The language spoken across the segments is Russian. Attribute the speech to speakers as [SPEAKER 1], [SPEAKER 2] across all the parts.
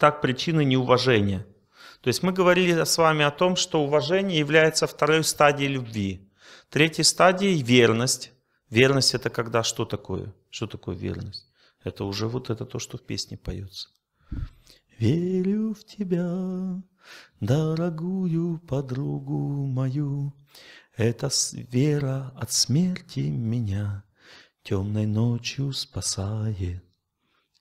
[SPEAKER 1] так причины неуважения. То есть мы говорили с вами о том, что уважение является второй стадией любви. Третьей стадией – верность. Верность – это когда что такое? Что такое верность? Это уже вот это то, что в песне поется. Верю в тебя, дорогую подругу мою, Эта вера от смерти меня темной ночью спасает.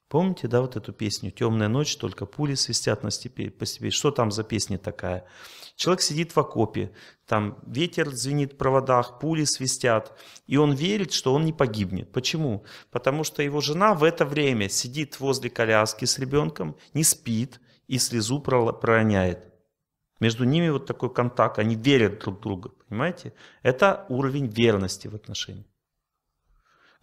[SPEAKER 1] Помните, да, вот эту песню «Темная ночь, только пули свистят на степи, по степи». Что там за песня такая? Человек сидит в окопе, там ветер звенит в проводах, пули свистят, и он верит, что он не погибнет. Почему? Потому что его жена в это время сидит возле коляски с ребенком, не спит и слезу пророняет. Между ними вот такой контакт, они верят друг в друга, понимаете? Это уровень верности в отношениях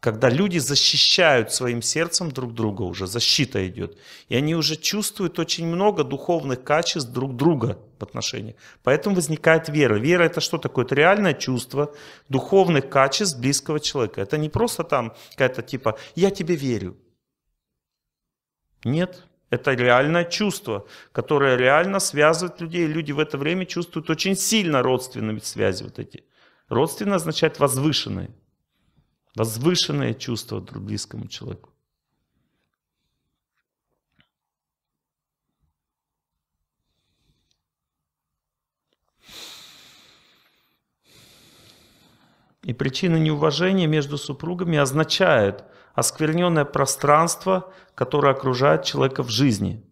[SPEAKER 1] когда люди защищают своим сердцем друг друга уже, защита идет. И они уже чувствуют очень много духовных качеств друг друга в отношениях. Поэтому возникает вера. Вера это что такое? Это реальное чувство духовных качеств близкого человека. Это не просто там какая-то типа «я тебе верю». Нет, это реальное чувство, которое реально связывает людей. Люди в это время чувствуют очень сильно родственные связи вот эти. Родственные означает возвышенные возвышенное чувство к близкому человеку. И причина неуважения между супругами означает оскверненное пространство, которое окружает человека в жизни.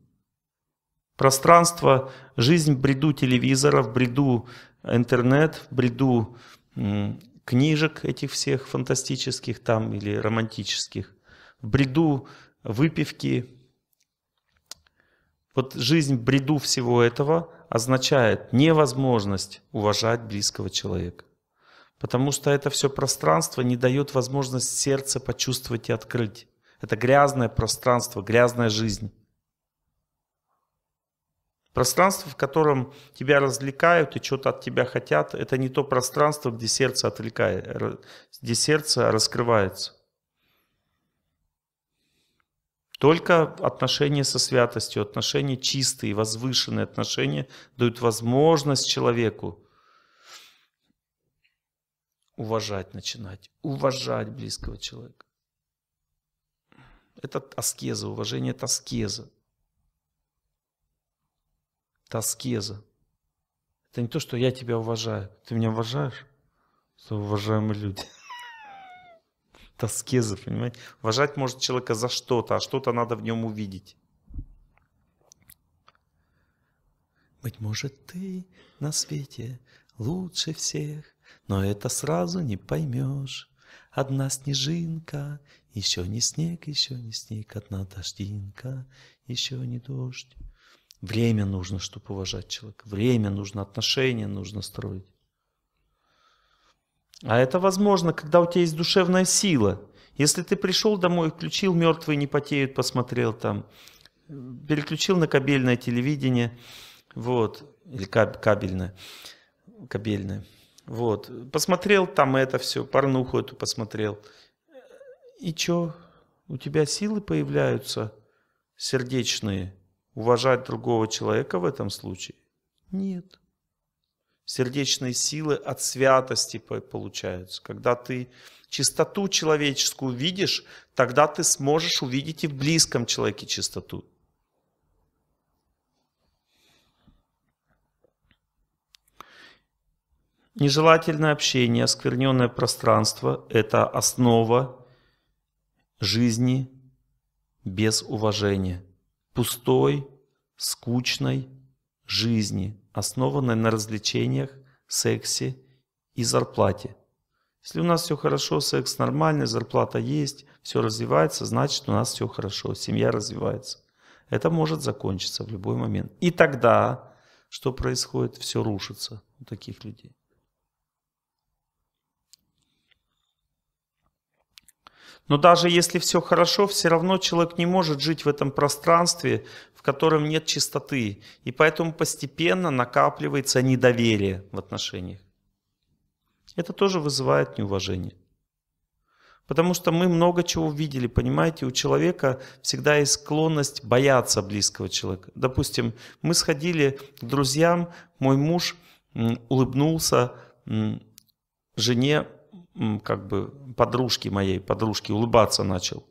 [SPEAKER 1] Пространство, жизнь в бреду телевизора, в бреду интернет, в бреду книжек этих всех фантастических там или романтических, в бреду выпивки. Вот жизнь в бреду всего этого означает невозможность уважать близкого человека. Потому что это все пространство не дает возможность сердце почувствовать и открыть. Это грязное пространство, грязная жизнь. Пространство, в котором тебя развлекают и что-то от тебя хотят, это не то пространство, где сердце отвлекает, где сердце раскрывается. Только отношения со святостью, отношения чистые, возвышенные отношения дают возможность человеку уважать начинать, уважать близкого человека. Это аскеза, уважение это аскеза. Это аскеза. Это не то, что я тебя уважаю. Ты меня уважаешь? Что уважаемые люди. Это аскеза, понимаете? Уважать может человека за что-то, а что-то надо в нем увидеть. Быть может, ты на свете лучше всех, но это сразу не поймешь. Одна снежинка, еще не снег, еще не снег, одна дождинка, еще не дождь. Время нужно, чтобы уважать человека. Время нужно, отношения нужно строить. А это возможно, когда у тебя есть душевная сила. Если ты пришел домой, включил «Мертвые не потеют», посмотрел там, переключил на кабельное телевидение, вот, или кабельное, кабельное, вот, посмотрел там это все, порнуху эту посмотрел. И чё, у тебя силы появляются сердечные, уважать другого человека в этом случае? Нет. Сердечные силы от святости получаются. Когда ты чистоту человеческую видишь, тогда ты сможешь увидеть и в близком человеке чистоту. Нежелательное общение, оскверненное пространство – это основа жизни без уважения пустой, скучной жизни, основанной на развлечениях, сексе и зарплате. Если у нас все хорошо, секс нормальный, зарплата есть, все развивается, значит у нас все хорошо, семья развивается. Это может закончиться в любой момент. И тогда что происходит? Все рушится у таких людей. Но даже если все хорошо, все равно человек не может жить в этом пространстве, в котором нет чистоты. И поэтому постепенно накапливается недоверие в отношениях. Это тоже вызывает неуважение. Потому что мы много чего увидели, понимаете, у человека всегда есть склонность бояться близкого человека. Допустим, мы сходили к друзьям, мой муж улыбнулся жене как бы подружки моей, подружки, улыбаться начал.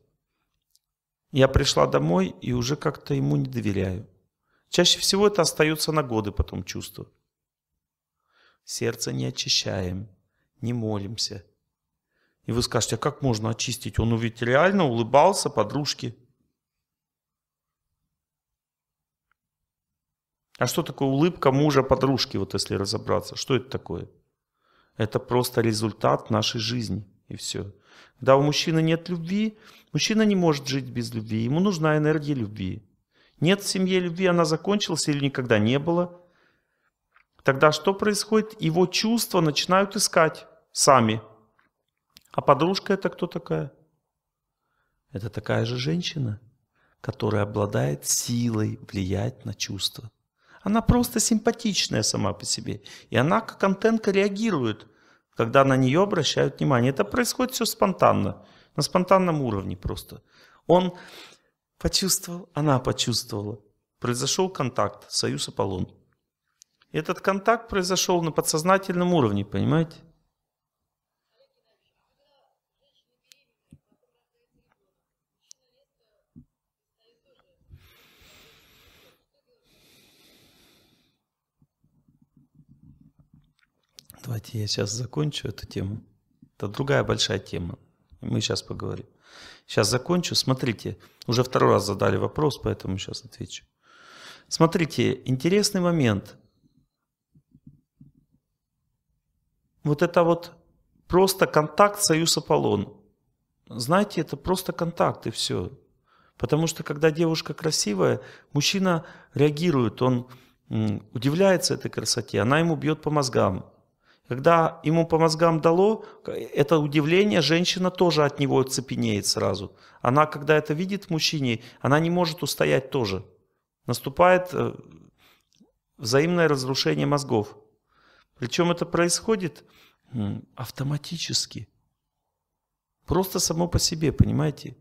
[SPEAKER 1] Я пришла домой и уже как-то ему не доверяю. Чаще всего это остается на годы потом чувство. Сердце не очищаем, не молимся. И вы скажете, а как можно очистить? Он увидел реально улыбался подружке. А что такое улыбка мужа подружки, вот если разобраться? Что это такое? Это просто результат нашей жизни. И все. Когда у мужчины нет любви, мужчина не может жить без любви. Ему нужна энергия любви. Нет в семье любви, она закончилась или никогда не было. Тогда что происходит? Его чувства начинают искать сами. А подружка это кто такая? Это такая же женщина, которая обладает силой влиять на чувства. Она просто симпатичная сама по себе. И она как антенка реагирует, когда на нее обращают внимание. Это происходит все спонтанно, на спонтанном уровне просто. Он почувствовал, она почувствовала. Произошел контакт, союз Аполлон. Этот контакт произошел на подсознательном уровне, понимаете? Давайте я сейчас закончу эту тему. Это другая большая тема. Мы сейчас поговорим. Сейчас закончу. Смотрите, уже второй раз задали вопрос, поэтому сейчас отвечу. Смотрите, интересный момент. Вот это вот просто контакт Союз Аполлон. Знаете, это просто контакт и все. Потому что когда девушка красивая, мужчина реагирует, он удивляется этой красоте, она ему бьет по мозгам. Когда ему по мозгам дало, это удивление, женщина тоже от него цепенеет сразу. Она, когда это видит в мужчине, она не может устоять тоже. Наступает э, взаимное разрушение мозгов. Причем это происходит автоматически. Просто само по себе, понимаете?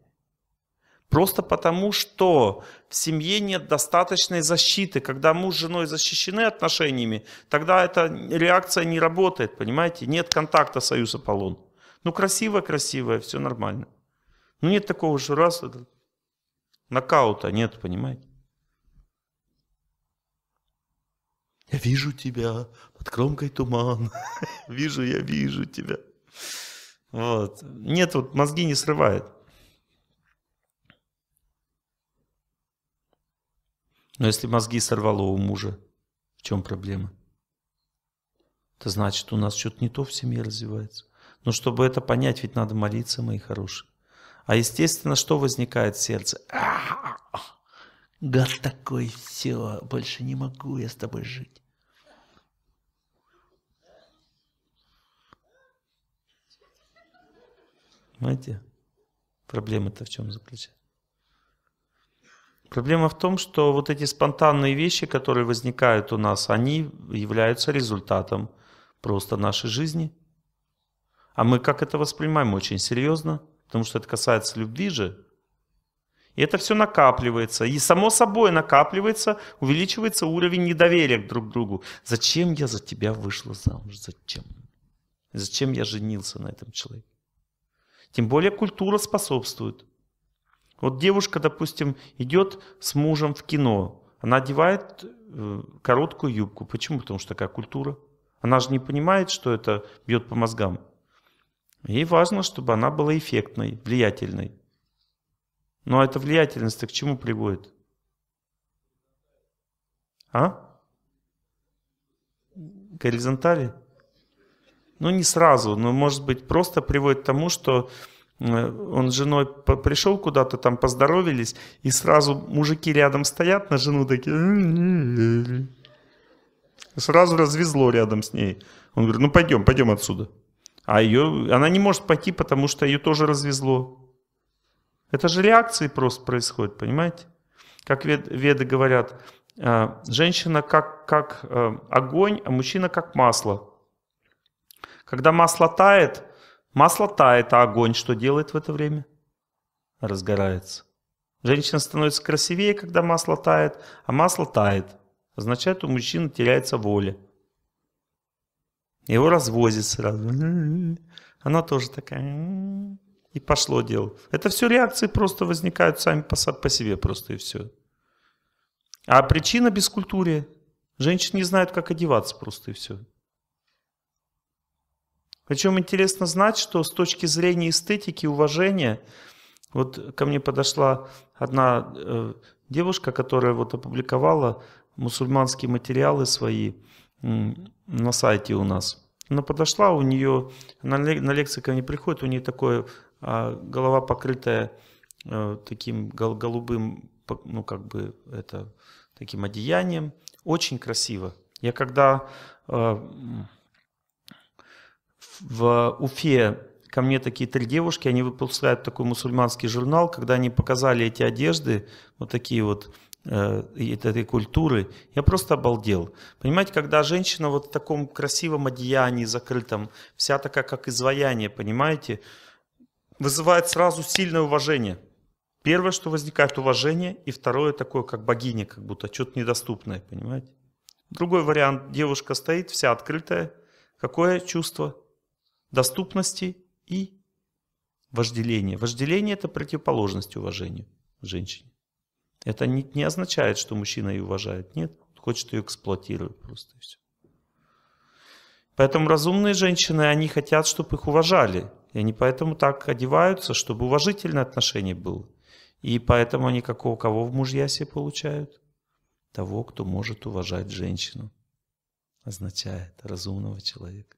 [SPEAKER 1] Просто потому, что в семье нет достаточной защиты. Когда муж с женой защищены отношениями, тогда эта реакция не работает, понимаете? Нет контакта союза полон. Ну, красивое-красивое, все нормально. Ну, нет такого же раз, это, нокаута нет, понимаете? Я вижу тебя под кромкой туман. Вижу, я вижу тебя. Вот. Нет, вот мозги не срывает. Но если мозги сорвало у мужа, в чем проблема? Это значит, у нас что-то не то в семье развивается. Но чтобы это понять, ведь надо молиться, мои хорошие. А естественно, что возникает в сердце? А Гад такой, все, больше не могу я с тобой жить. Понимаете? Проблема-то в чем заключается? Проблема в том, что вот эти спонтанные вещи, которые возникают у нас, они являются результатом просто нашей жизни. А мы как это воспринимаем? Очень серьезно, потому что это касается любви же. И это все накапливается. И само собой накапливается, увеличивается уровень недоверия друг к другу. Зачем я за тебя вышла замуж? Зачем? Зачем я женился на этом человеке? Тем более культура способствует. Вот девушка, допустим, идет с мужем в кино, она одевает э, короткую юбку. Почему? Потому что такая культура. Она же не понимает, что это бьет по мозгам. Ей важно, чтобы она была эффектной, влиятельной. Но эта влиятельность к чему приводит? А? горизонтали? Ну, не сразу, но, может быть, просто приводит к тому, что Э, он с женой пришел куда-то, там поздоровились, и сразу мужики рядом стоят на жену такие. Сразу развезло рядом с ней. Он говорит, ну пойдем, пойдем отсюда. А ее, она не может пойти, потому что ее тоже развезло. Это же реакции просто происходят, понимаете? Как вед, веды говорят, «А, женщина как, как э, огонь, а мужчина как масло. Когда масло тает, Масло тает, а огонь что делает в это время? Разгорается. Женщина становится красивее, когда масло тает, а масло тает. Означает, у мужчины теряется воля. Его развозит сразу. Она тоже такая. И пошло дело. Это все реакции просто возникают сами по, по себе просто и все. А причина бескультурия. Женщины не знают, как одеваться просто и все. Причем интересно знать, что с точки зрения эстетики, уважения, вот ко мне подошла одна э, девушка, которая вот опубликовала мусульманские материалы свои э, на сайте у нас. Она подошла, у нее на, на лекции ко мне приходит, у нее такое э, голова покрытая э, таким гол, голубым, ну как бы это таким одеянием, очень красиво. Я когда э, в Уфе ко мне такие три девушки, они выпускают такой мусульманский журнал, когда они показали эти одежды, вот такие вот э, этой культуры, я просто обалдел. Понимаете, когда женщина вот в таком красивом одеянии закрытом, вся такая как изваяние, понимаете, вызывает сразу сильное уважение. Первое, что возникает уважение, и второе такое, как богиня, как будто что-то недоступное, понимаете? Другой вариант, девушка стоит, вся открытая, какое чувство? доступности и вожделения. Вожделение – это противоположность уважению к женщине. Это не, не означает, что мужчина ее уважает. Нет, хочет ее эксплуатировать просто и все. Поэтому разумные женщины, они хотят, чтобы их уважали. И они поэтому так одеваются, чтобы уважительное отношение было. И поэтому они какого кого в мужья себе получают? Того, кто может уважать женщину. Означает разумного человека.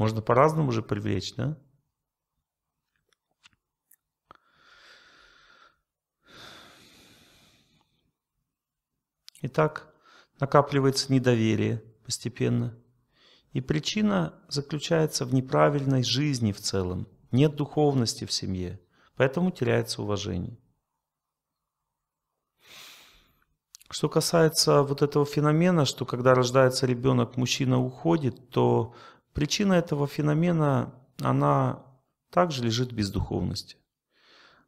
[SPEAKER 1] Можно по-разному же привлечь, да? Итак, накапливается недоверие постепенно. И причина заключается в неправильной жизни в целом. Нет духовности в семье, поэтому теряется уважение. Что касается вот этого феномена, что когда рождается ребенок, мужчина уходит, то Причина этого феномена, она также лежит в бездуховности.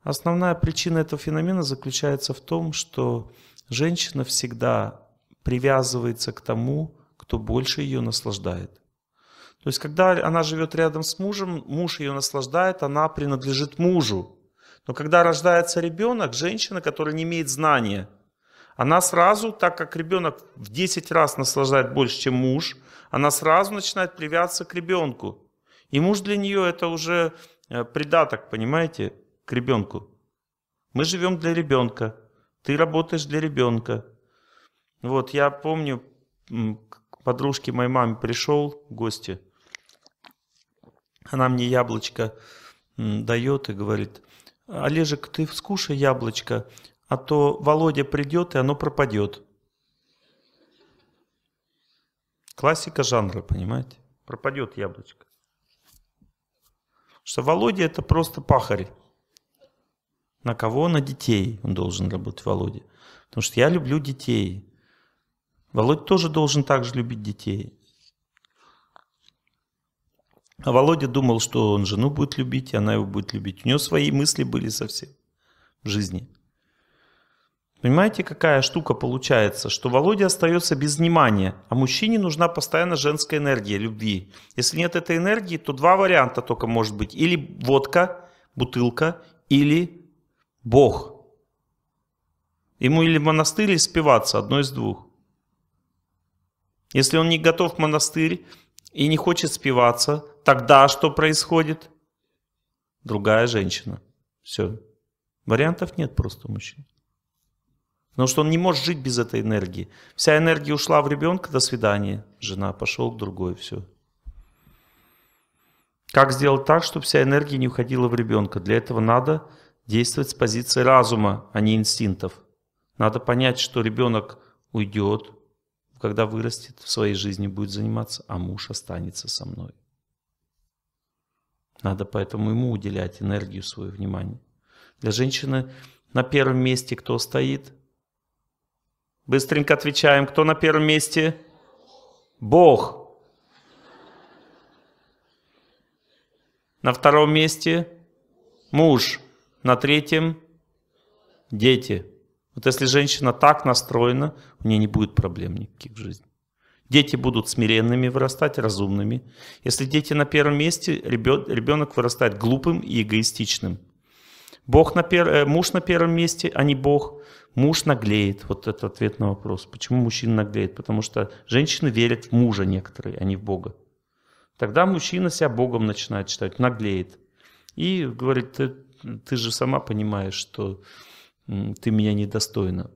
[SPEAKER 1] Основная причина этого феномена заключается в том, что женщина всегда привязывается к тому, кто больше ее наслаждает. То есть, когда она живет рядом с мужем, муж ее наслаждает, она принадлежит мужу. Но когда рождается ребенок, женщина, которая не имеет знания – она сразу, так как ребенок в 10 раз наслаждает больше, чем муж, она сразу начинает привязываться к ребенку. И муж для нее это уже э, придаток, понимаете, к ребенку. Мы живем для ребенка, ты работаешь для ребенка. Вот, я помню, к подружке моей маме пришел в гости, она мне яблочко дает и говорит, Олежек, ты скушай яблочко, а то Володя придет, и оно пропадет. Классика жанра, понимаете? Пропадет яблочко. что Володя это просто пахарь. На кого? На детей он должен работать, Володя. Потому что я люблю детей. Володя тоже должен так же любить детей. А Володя думал, что он жену будет любить, и она его будет любить. У него свои мысли были совсем в жизни. Понимаете, какая штука получается, что Володя остается без внимания, а мужчине нужна постоянно женская энергия любви. Если нет этой энергии, то два варианта только может быть. Или водка, бутылка, или Бог. Ему или в монастырь испиваться, одно из двух. Если он не готов в монастырь и не хочет спиваться, тогда что происходит? Другая женщина. Все. Вариантов нет просто у мужчин. Потому что он не может жить без этой энергии. Вся энергия ушла в ребенка, до свидания. Жена пошел к другой, все. Как сделать так, чтобы вся энергия не уходила в ребенка? Для этого надо действовать с позиции разума, а не инстинктов. Надо понять, что ребенок уйдет, когда вырастет, в своей жизни будет заниматься, а муж останется со мной. Надо поэтому ему уделять энергию, свое внимание. Для женщины на первом месте кто стоит – Быстренько отвечаем, кто на первом месте? Бог. На втором месте муж. На третьем дети. Вот если женщина так настроена, у нее не будет проблем никаких в жизни. Дети будут смиренными вырастать, разумными. Если дети на первом месте, ребенок вырастает глупым и эгоистичным. Бог на пер... Э, муж на первом месте, а не Бог. Муж наглеет. Вот это ответ на вопрос. Почему мужчина наглеет? Потому что женщины верят в мужа некоторые, а не в Бога. Тогда мужчина себя Богом начинает считать, наглеет. И говорит, ты, ты же сама понимаешь, что ты меня недостойна.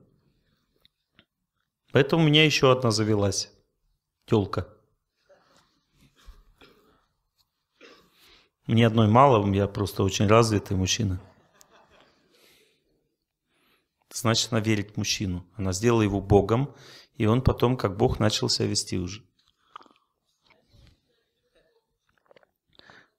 [SPEAKER 1] Поэтому у меня еще одна завелась. Телка. Мне одной мало, я просто очень развитый мужчина значит, она верит в мужчину. Она сделала его Богом, и он потом, как Бог, начал себя вести уже.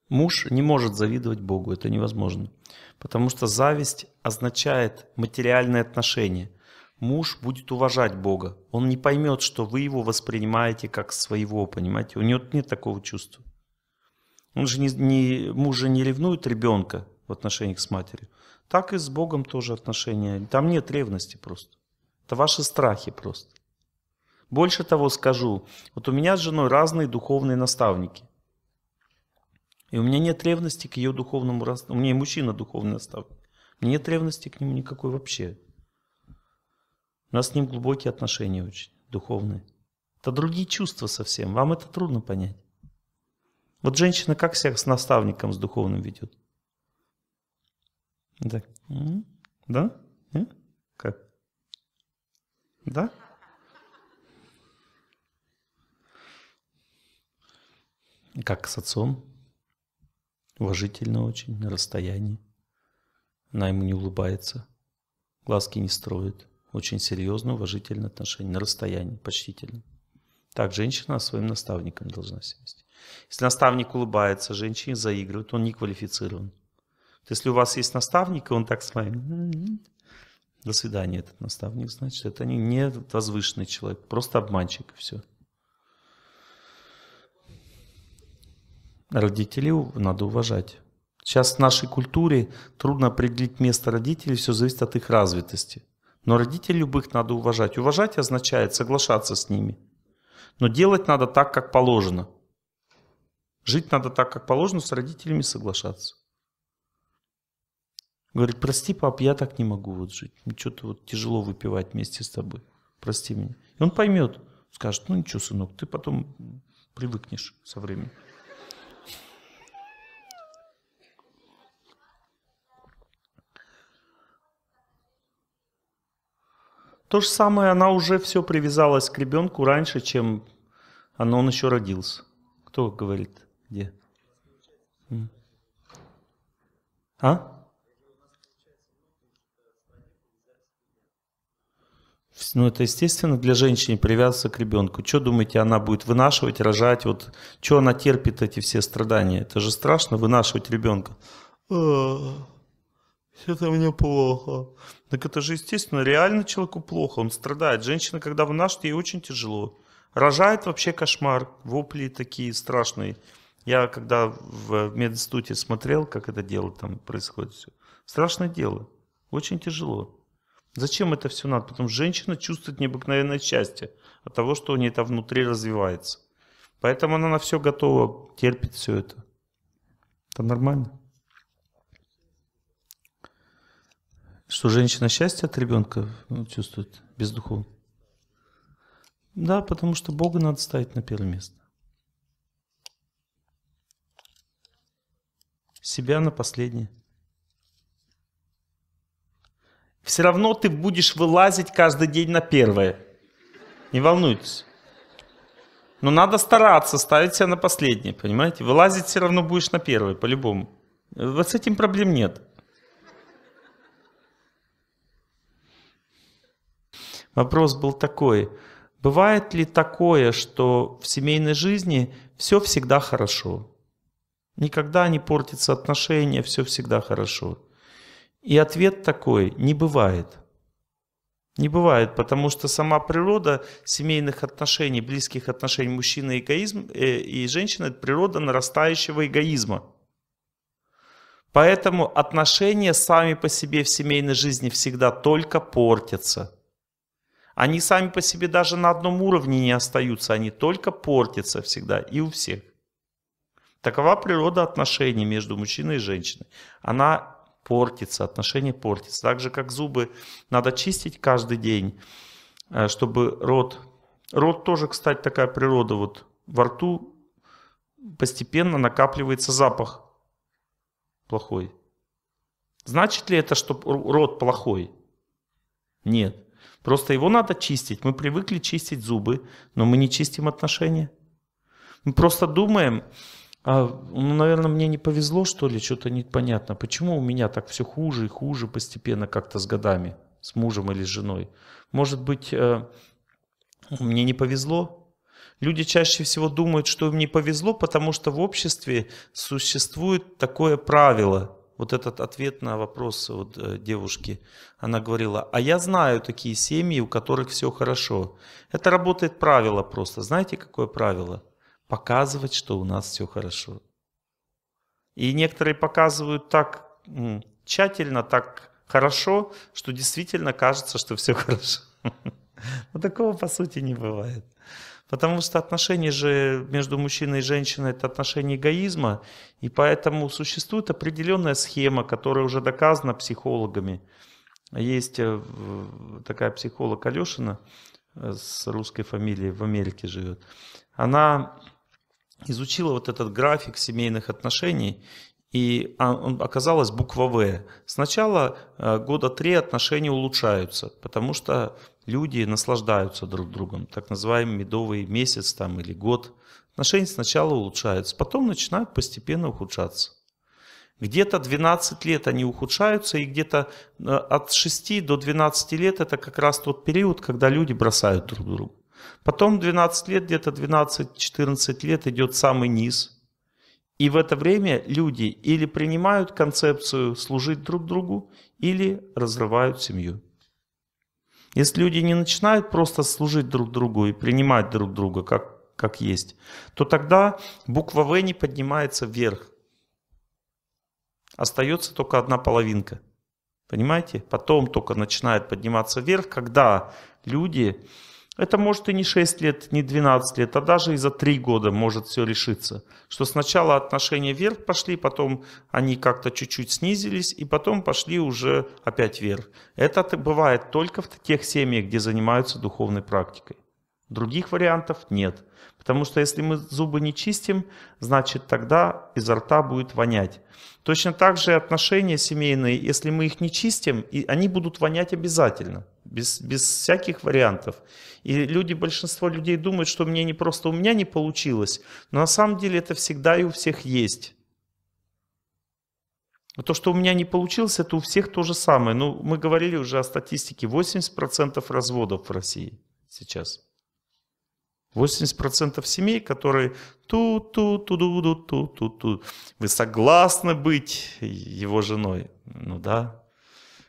[SPEAKER 1] Муж не может завидовать Богу, это невозможно. Потому что зависть означает материальные отношения. Муж будет уважать Бога. Он не поймет, что вы его воспринимаете как своего, понимаете? У него нет такого чувства. Он же не, не, муж же не ревнует ребенка в отношениях с матерью. Так и с Богом тоже отношения. Там нет ревности просто. Это ваши страхи просто. Больше того скажу, вот у меня с женой разные духовные наставники. И у меня нет ревности к ее духовному У меня и мужчина духовный наставник. мне нет ревности к нему никакой вообще. У нас с ним глубокие отношения очень, духовные. Это другие чувства совсем, вам это трудно понять. Вот женщина как себя с наставником, с духовным ведет? Да. Да? Как? Да? Как с отцом? Уважительно очень, на расстоянии. Она ему не улыбается, глазки не строит. Очень серьезно, уважительное отношение, на расстоянии, почтительно. Так женщина своим наставником должна себя вести. Если наставник улыбается, женщине заигрывает, он не квалифицирован. Если у вас есть наставник, и он так с вами, «М-м-м, до свидания, этот наставник, значит, это не, возвышенный человек, просто обманщик, все. Родителей надо уважать. Сейчас в нашей культуре трудно определить место родителей, все зависит от их развитости. Но родителей любых надо уважать. Уважать означает соглашаться с ними. Но делать надо так, как положено. Жить надо так, как положено, с родителями соглашаться. Говорит, прости, пап, я так не могу вот жить. Мне что-то вот тяжело выпивать вместе с тобой. Прости меня. И он поймет, скажет, ну ничего, сынок, ты потом привыкнешь со временем. То же самое, она уже все привязалась к ребенку раньше, чем она, он еще родился. Кто говорит? Где? А? ну, это естественно для женщины привязаться к ребенку. Что думаете, она будет вынашивать, рожать? Вот что она терпит эти все страдания? Это же страшно вынашивать ребенка. Это а, мне плохо. Так это же естественно, реально человеку плохо, он страдает. Женщина, когда вынашивает, ей очень тяжело. Рожает вообще кошмар, вопли такие страшные. Я когда в мединституте смотрел, как это дело там происходит все. Страшное дело, очень тяжело. Зачем это все надо? Потому что женщина чувствует необыкновенное счастье от того, что у нее там внутри развивается. Поэтому она на все готова, терпит все это. Это нормально. Что женщина счастье от ребенка ну, чувствует без духов? Да, потому что Бога надо ставить на первое место. Себя на последнее все равно ты будешь вылазить каждый день на первое. Не волнуйтесь. Но надо стараться ставить себя на последнее, понимаете? Вылазить все равно будешь на первое, по-любому. Вот с этим проблем нет. Вопрос был такой. Бывает ли такое, что в семейной жизни все всегда хорошо? Никогда не портятся отношения, все всегда хорошо. И ответ такой, не бывает. Не бывает, потому что сама природа семейных отношений, близких отношений мужчины и, эгоизм, э, и женщины – это природа нарастающего эгоизма. Поэтому отношения сами по себе в семейной жизни всегда только портятся. Они сами по себе даже на одном уровне не остаются, они только портятся всегда и у всех. Такова природа отношений между мужчиной и женщиной. Она портится, отношения портятся. Так же, как зубы надо чистить каждый день, э, чтобы рот... Рот тоже, кстати, такая природа. Вот во рту постепенно накапливается запах плохой. Значит ли это, что рот плохой? Нет. Просто его надо чистить. Мы привыкли чистить зубы, но мы не чистим отношения. Мы просто думаем, а, ну, наверное, мне не повезло, что ли, что-то непонятно. Почему у меня так все хуже и хуже постепенно как-то с годами, с мужем или с женой? Может быть, э, мне не повезло, Люди чаще всего думают, что им не повезло, потому что в обществе существует такое правило. Вот этот ответ на вопрос вот э, девушки, она говорила, а я знаю такие семьи, у которых все хорошо. Это работает правило просто. Знаете, какое правило? показывать, что у нас все хорошо. И некоторые показывают так тщательно, так хорошо, что действительно кажется, что все хорошо. Но такого по сути не бывает. Потому что отношения же между мужчиной и женщиной – это отношения эгоизма, и поэтому существует определенная схема, которая уже доказана психологами. Есть э, такая психолог Алешина э, с русской фамилией, в Америке живет. Она изучила вот этот график семейных отношений, и а, оказалась буква «В». Сначала э, года три отношения улучшаются, потому что люди наслаждаются друг другом, так называемый медовый месяц там, или год. Отношения сначала улучшаются, потом начинают постепенно ухудшаться. Где-то 12 лет они ухудшаются, и где-то э, от 6 до 12 лет это как раз тот период, когда люди бросают друг друга. Потом 12 лет, где-то 12-14 лет идет самый низ. И в это время люди или принимают концепцию служить друг другу, или разрывают семью. Если люди не начинают просто служить друг другу и принимать друг друга как, как есть, то тогда буква В не поднимается вверх. Остается только одна половинка. Понимаете? Потом только начинает подниматься вверх, когда люди это может и не 6 лет, не 12 лет, а даже и за 3 года может все решиться. Что сначала отношения вверх пошли, потом они как-то чуть-чуть снизились, и потом пошли уже опять вверх. Это бывает только в тех семьях, где занимаются духовной практикой. Других вариантов нет. Потому что если мы зубы не чистим, значит тогда изо рта будет вонять. Точно так же отношения семейные, если мы их не чистим, и они будут вонять обязательно, без, без всяких вариантов. И люди, большинство людей думают, что мне не просто у меня не получилось, но на самом деле это всегда и у всех есть. Но то, что у меня не получилось, это у всех то же самое. Но ну, мы говорили уже о статистике, 80% разводов в России сейчас. 80% семей, которые ту ту ту ду ду ту ту ту Вы согласны быть его женой? Ну да.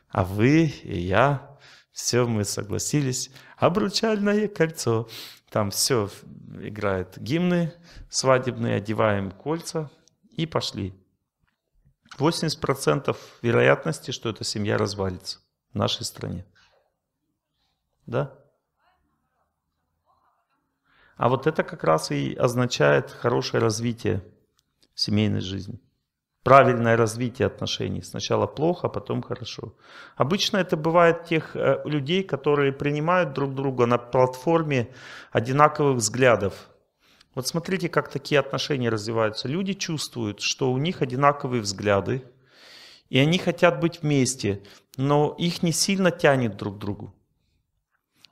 [SPEAKER 1] А вы и я, все мы согласились. Обручальное кольцо. Там все играет гимны свадебные, одеваем кольца и пошли. 80% вероятности, что эта семья развалится в нашей стране. Да? А вот это как раз и означает хорошее развитие семейной жизни. Правильное развитие отношений. Сначала плохо, а потом хорошо. Обычно это бывает тех э, людей, которые принимают друг друга на платформе одинаковых взглядов. Вот смотрите, как такие отношения развиваются. Люди чувствуют, что у них одинаковые взгляды, и они хотят быть вместе, но их не сильно тянет друг к другу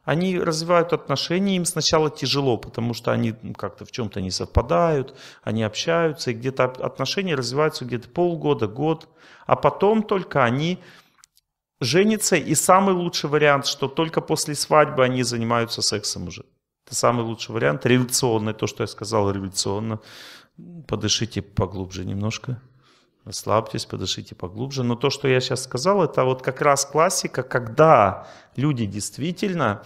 [SPEAKER 1] они развивают отношения, им сначала тяжело, потому что они как-то в чем-то не совпадают, они общаются, и где-то отношения развиваются где-то полгода, год, а потом только они женятся, и самый лучший вариант, что только после свадьбы они занимаются сексом уже. Это самый лучший вариант, революционный, то, что я сказал, революционно. Подышите поглубже немножко. Расслабьтесь, подышите поглубже. Но то, что я сейчас сказал, это вот как раз классика, когда люди действительно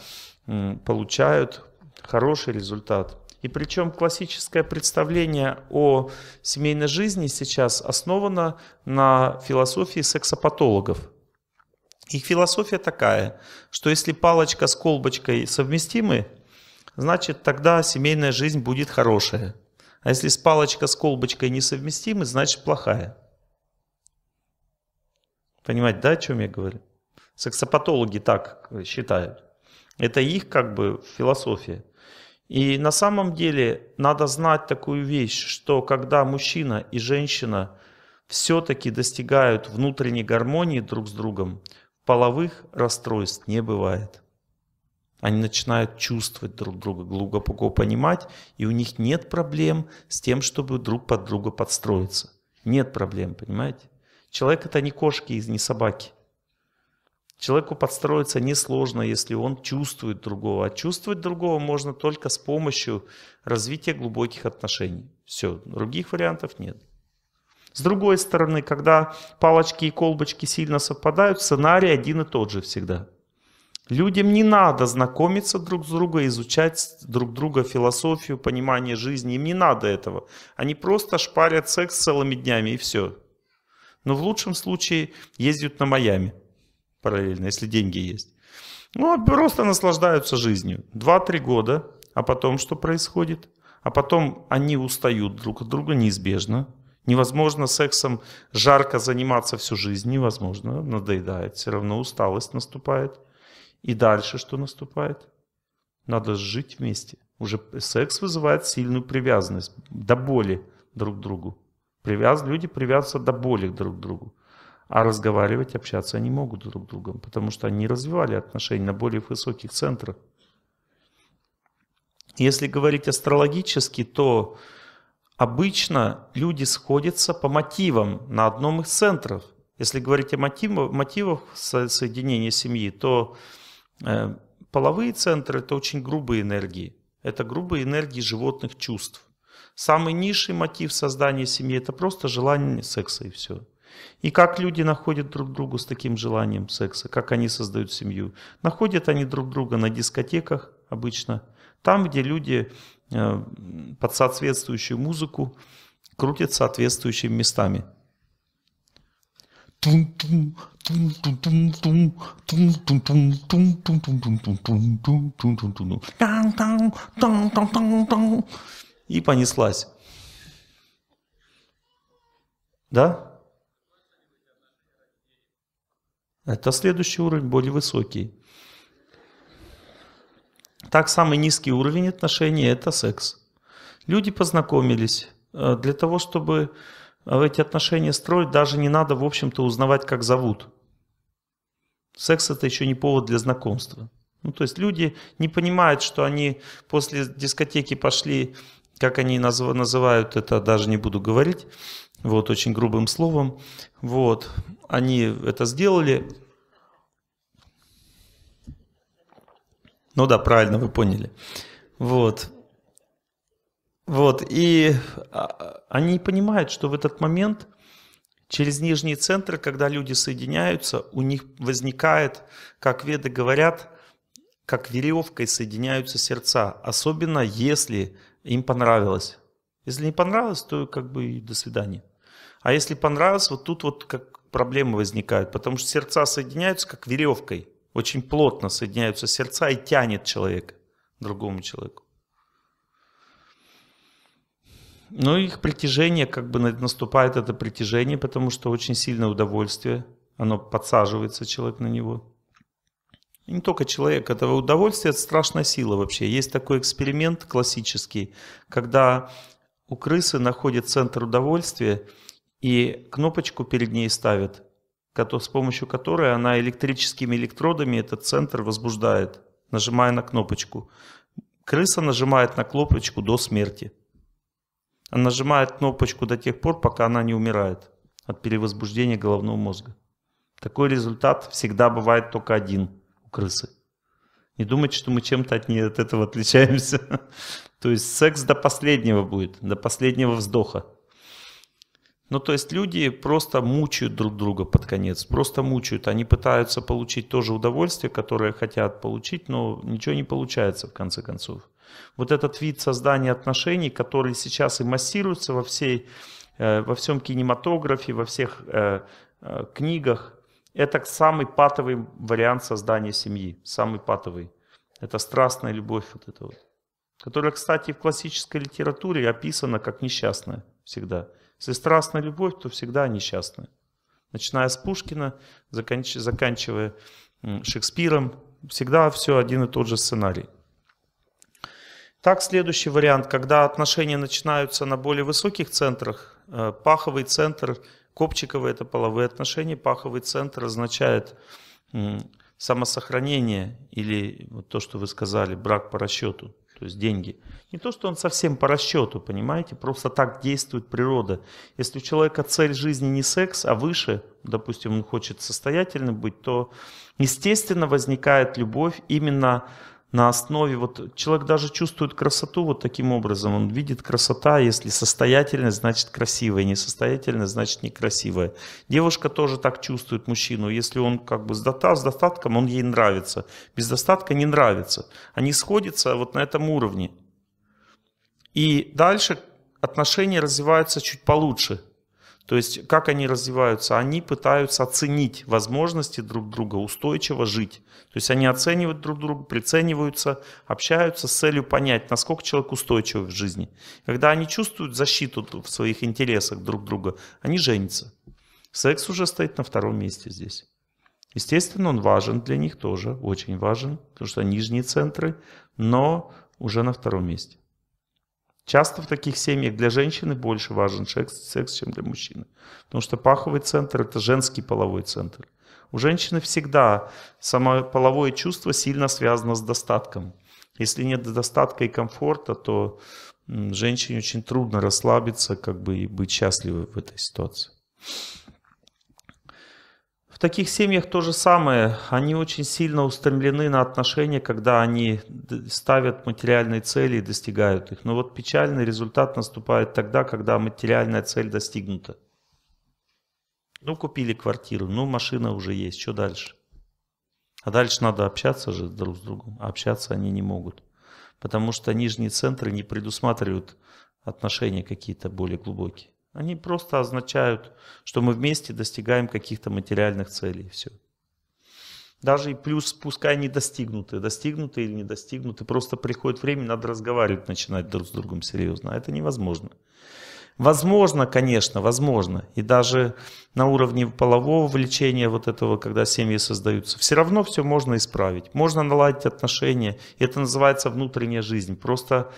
[SPEAKER 1] получают хороший результат. И причем классическое представление о семейной жизни сейчас основано на философии сексопатологов. Их философия такая, что если палочка с колбочкой совместимы, значит тогда семейная жизнь будет хорошая. А если с палочка с колбочкой несовместимы, значит плохая. Понимаете, да, о чем я говорю? Сексопатологи так э, считают. Это их как бы философия. И на самом деле надо знать такую вещь, что когда мужчина и женщина все-таки достигают внутренней гармонии друг с другом, половых расстройств не бывает. Они начинают чувствовать друг друга, глубоко понимать, и у них нет проблем с тем, чтобы друг под друга подстроиться. Нет проблем, понимаете? Человек это не кошки и не собаки. Человеку подстроиться несложно, если он чувствует другого. А чувствовать другого можно только с помощью развития глубоких отношений. Все, других вариантов нет. С другой стороны, когда палочки и колбочки сильно совпадают, сценарий один и тот же всегда. Людям не надо знакомиться друг с другом, изучать друг друга философию, понимание жизни. Им не надо этого. Они просто шпарят секс целыми днями и все но в лучшем случае ездят на Майами параллельно, если деньги есть. Ну, а просто наслаждаются жизнью. два-три года, а потом что происходит? А потом они устают друг от друга неизбежно. Невозможно сексом жарко заниматься всю жизнь, невозможно, надоедает, все равно усталость наступает. И дальше что наступает? Надо жить вместе. Уже секс вызывает сильную привязанность, до боли друг к другу. Привяз, люди привязываются до боли друг к другу. А разговаривать, общаться они могут друг с другом, потому что они развивали отношения на более высоких центрах. Если говорить астрологически, то обычно люди сходятся по мотивам на одном из центров. Если говорить о мотивах, мотивах соединения семьи, то э, половые центры – это очень грубые энергии. Это грубые энергии животных чувств. Самый низший мотив создания семьи – это просто желание секса и все. И как люди находят друг друга с таким желанием секса, как они создают семью. Находят они друг друга на дискотеках обычно, там, где люди э, под соответствующую музыку крутят соответствующими местами и понеслась. Да? Это следующий уровень, более высокий. Так, самый низкий уровень отношений – это секс. Люди познакомились. Э, для того, чтобы э, эти отношения строить, даже не надо, в общем-то, узнавать, как зовут. Секс – это еще не повод для знакомства. Ну, то есть люди не понимают, что они после дискотеки пошли как они наз... называют это, даже не буду говорить, вот, очень грубым словом. Вот, они это сделали. Ну да, правильно, вы поняли. Вот. Вот, и а, они понимают, что в этот момент через нижние центры, когда люди соединяются, у них возникает, как веды говорят, как веревкой соединяются сердца, особенно если им понравилось. Если не понравилось, то как бы до свидания. А если понравилось, вот тут вот как проблемы возникают, потому что сердца соединяются как веревкой. Очень плотно соединяются сердца и тянет человека другому человеку. Ну, их притяжение, как бы наступает это притяжение, потому что очень сильное удовольствие, оно подсаживается человек на него. Не только человек, это удовольствие, это страшная сила вообще. Есть такой эксперимент классический, когда у крысы находит центр удовольствия и кнопочку перед ней ставят, с помощью которой она электрическими электродами этот центр возбуждает, нажимая на кнопочку. Крыса нажимает на кнопочку до смерти. Она нажимает кнопочку до тех пор, пока она не умирает от перевозбуждения головного мозга. Такой результат всегда бывает только один – крысы. Не думайте, что мы чем-то от, от этого отличаемся. то есть секс до последнего будет, до последнего вздоха. Ну, то есть люди просто мучают друг друга под конец, просто мучают. Они пытаются получить то же удовольствие, которое хотят получить, но ничего не получается в конце концов. Вот этот вид создания отношений, который сейчас и массируется во, всей, э, во всем кинематографе, во всех э, э, книгах, это самый патовый вариант создания семьи, самый патовый. Это страстная любовь вот эта вот, которая, кстати, в классической литературе описана как несчастная всегда. Если страстная любовь, то всегда несчастная. Начиная с Пушкина, заканч... заканчивая Шекспиром, всегда все один и тот же сценарий. Так, следующий вариант, когда отношения начинаются на более высоких центрах, э, паховый центр – Копчиковые – это половые отношения, паховый центр означает самосохранение или вот то, что вы сказали, брак по расчету, то есть деньги. Не то, что он совсем по расчету, понимаете, просто так действует природа. Если у человека цель жизни не секс, а выше, допустим, он хочет состоятельным быть, то естественно возникает любовь именно на основе, вот человек даже чувствует красоту вот таким образом, он видит красота, если состоятельность значит красивая, несостоятельность значит некрасивая. Девушка тоже так чувствует мужчину, если он как бы с, дота, с достатком, он ей нравится, без достатка не нравится. Они сходятся вот на этом уровне. И дальше отношения развиваются чуть получше – то есть как они развиваются? Они пытаются оценить возможности друг друга, устойчиво жить. То есть они оценивают друг друга, прицениваются, общаются с целью понять, насколько человек устойчив в жизни. Когда они чувствуют защиту в своих интересах друг друга, они женятся. Секс уже стоит на втором месте здесь. Естественно, он важен для них тоже, очень важен, потому что нижние центры, но уже на втором месте. Часто в таких семьях для женщины больше важен секс, секс чем для мужчины. Потому что паховый центр – это женский половой центр. У женщины всегда само половое чувство сильно связано с достатком. Если нет достатка и комфорта, то женщине очень трудно расслабиться как бы, и быть счастливой в этой ситуации таких семьях то же самое. Они очень сильно устремлены на отношения, когда они ставят материальные цели и достигают их. Но вот печальный результат наступает тогда, когда материальная цель достигнута. Ну, купили квартиру, ну, машина уже есть, что дальше? А дальше надо общаться же друг с другом. А общаться они не могут. Потому что нижние центры не предусматривают отношения какие-то более глубокие. Они просто означают, что мы вместе достигаем каких-то материальных целей. Все. Даже и плюс, пускай не достигнуты, достигнуты или не достигнуты, просто приходит время, надо разговаривать, начинать друг с другом серьезно. А это невозможно. Возможно, конечно, возможно. И даже на уровне полового влечения вот этого, когда семьи создаются, все равно все можно исправить. Можно наладить отношения. Это называется внутренняя жизнь. Просто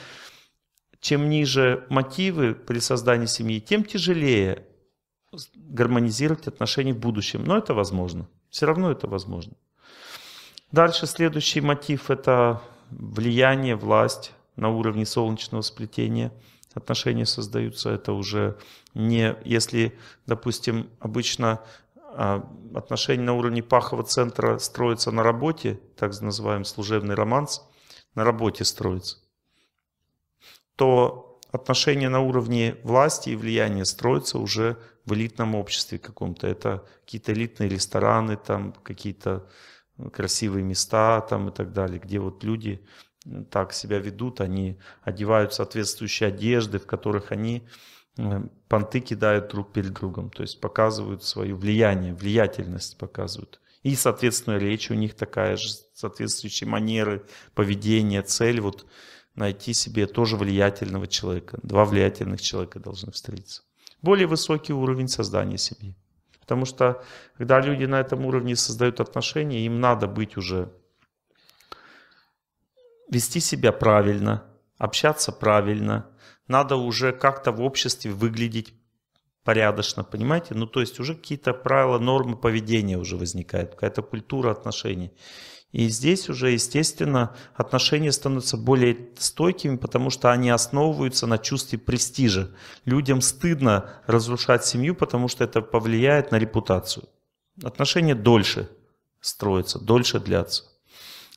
[SPEAKER 1] чем ниже мотивы при создании семьи, тем тяжелее гармонизировать отношения в будущем. Но это возможно. Все равно это возможно. Дальше следующий мотив – это влияние, власть на уровне солнечного сплетения. Отношения создаются, это уже не, если, допустим, обычно а, отношения на уровне пахового центра строятся на работе, так называемый служебный романс, на работе строится то отношения на уровне власти и влияния строятся уже в элитном обществе каком-то. Это какие-то элитные рестораны, там какие-то э, красивые места там и так далее, где вот люди так себя ведут, они одевают соответствующие одежды, в которых они э, понты кидают друг перед другом, то есть показывают свое влияние, влиятельность показывают. И, соответственно, речь у них такая же, соответствующие манеры, поведение, цель. Вот найти себе тоже влиятельного человека. Два влиятельных человека должны встретиться. Более высокий уровень создания семьи. Потому что, когда люди на этом уровне создают отношения, им надо быть уже, вести себя правильно, общаться правильно, надо уже как-то в обществе выглядеть порядочно, понимаете? Ну, то есть уже какие-то правила, нормы поведения уже возникают, какая-то культура отношений. И здесь уже, естественно, отношения становятся более стойкими, потому что они основываются на чувстве престижа. Людям стыдно разрушать семью, потому что это повлияет на репутацию. Отношения дольше строятся, дольше длятся.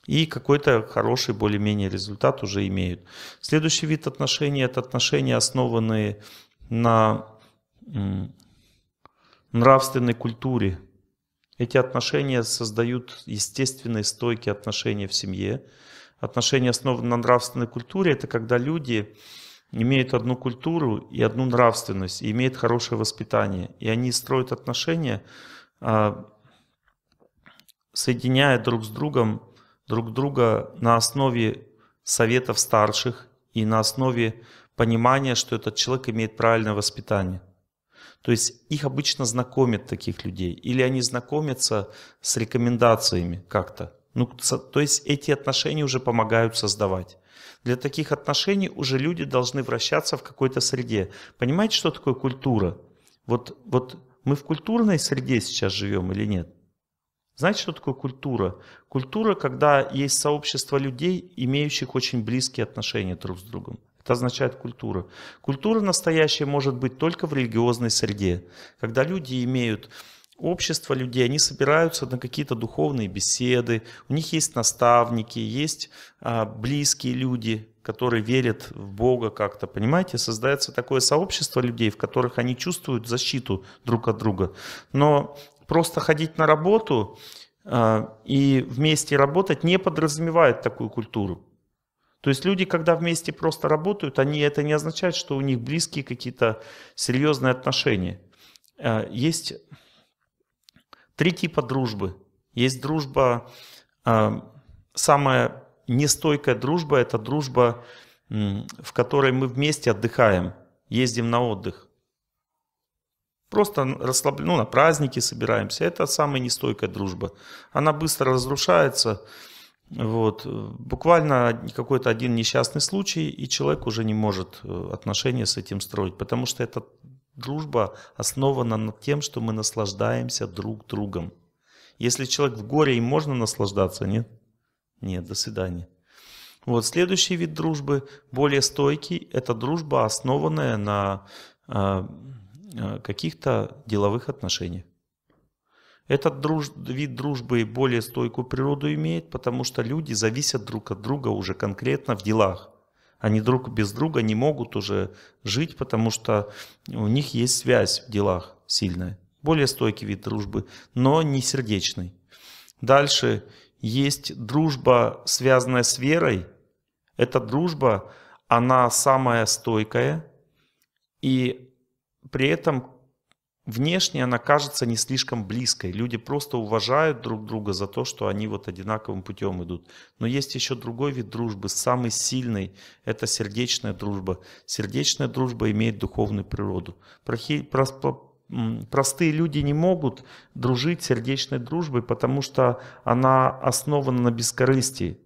[SPEAKER 1] И какой-то хороший более-менее результат уже имеют. Следующий вид отношений – это отношения, основанные на нравственной культуре, эти отношения создают естественные, стойкие отношения в семье. Отношения основаны на нравственной культуре. Это когда люди имеют одну культуру и одну нравственность, и имеют хорошее воспитание. И они строят отношения, а, соединяя друг с другом, друг друга на основе советов старших и на основе понимания, что этот человек имеет правильное воспитание. То есть их обычно знакомят таких людей, или они знакомятся с рекомендациями как-то. Ну, то есть эти отношения уже помогают создавать. Для таких отношений уже люди должны вращаться в какой-то среде. Понимаете, что такое культура? Вот, вот мы в культурной среде сейчас живем или нет? Знаете, что такое культура? Культура, когда есть сообщество людей, имеющих очень близкие отношения друг с другом. Это означает культура. Культура настоящая может быть только в религиозной среде, когда люди имеют общество людей, они собираются на какие-то духовные беседы, у них есть наставники, есть а, близкие люди, которые верят в Бога как-то, понимаете, создается такое сообщество людей, в которых они чувствуют защиту друг от друга. Но просто ходить на работу а, и вместе работать не подразумевает такую культуру. То есть люди, когда вместе просто работают, они, это не означает, что у них близкие какие-то серьезные отношения. Э, есть три типа дружбы. Есть дружба, э, самая нестойкая дружба, это дружба, в которой мы вместе отдыхаем, ездим на отдых. Просто расслаб... ну, на праздники собираемся. Это самая нестойкая дружба. Она быстро разрушается, вот. Буквально какой-то один несчастный случай, и человек уже не может э, отношения с этим строить, потому что эта дружба основана на тем, что мы наслаждаемся друг другом. Если человек в горе, им можно наслаждаться, нет? Нет, до свидания. Вот следующий вид дружбы, более стойкий, это дружба, основанная на э, э каких-то деловых отношениях. Этот друж... вид дружбы более стойкую природу имеет, потому что люди зависят друг от друга уже конкретно в делах. Они друг без друга не могут уже жить, потому что у них есть связь в делах сильная. Более стойкий вид дружбы, но не сердечный. Дальше есть дружба, связанная с верой. Эта дружба, она самая стойкая, и при этом внешне она кажется не слишком близкой. Люди просто уважают друг друга за то, что они вот одинаковым путем идут. Но есть еще другой вид дружбы, самый сильный, это сердечная дружба. Сердечная дружба имеет духовную природу. Прохи, про, про, простые люди не могут дружить сердечной дружбой, потому что она основана на бескорыстии.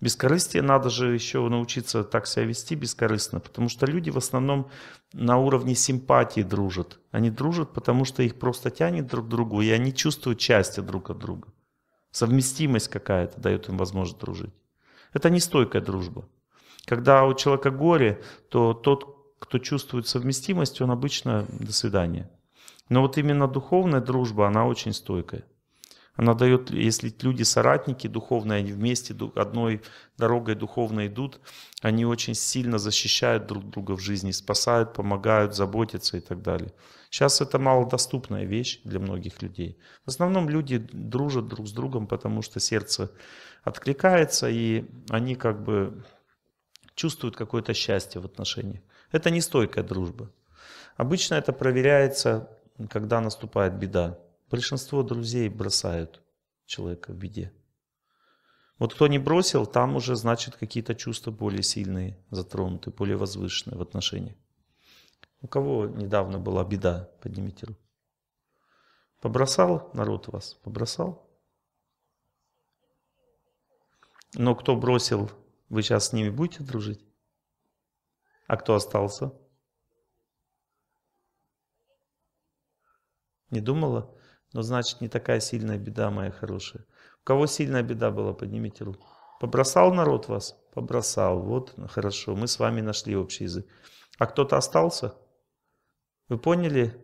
[SPEAKER 1] Бескорыстие надо же еще научиться так себя вести бескорыстно, потому что люди в основном на уровне симпатии дружат. Они дружат, потому что их просто тянет друг к другу, и они чувствуют части друг от друга. Совместимость какая-то дает им возможность дружить. Это нестойкая дружба. Когда у человека горе, то тот, кто чувствует совместимость, он обычно до свидания. Но вот именно духовная дружба, она очень стойкая. Она дает, если люди соратники духовные, они вместе одной дорогой духовно идут, они очень сильно защищают друг друга в жизни, спасают, помогают, заботятся и так далее. Сейчас это малодоступная вещь для многих людей. В основном люди дружат друг с другом, потому что сердце откликается, и они как бы чувствуют какое-то счастье в отношениях. Это не стойкая дружба. Обычно это проверяется, когда наступает беда. Большинство друзей бросают человека в беде. Вот кто не бросил, там уже, значит, какие-то чувства более сильные затронуты, более возвышенные в отношении. У кого недавно была беда, поднимите руку. Побросал народ вас? Побросал? Но кто бросил, вы сейчас с ними будете дружить? А кто остался? Не думала? Но значит не такая сильная беда, моя хорошая. У кого сильная беда была, поднимите руку. Побросал народ вас? Побросал. Вот, ну, хорошо, мы с вами нашли общий язык. А кто-то остался? Вы поняли?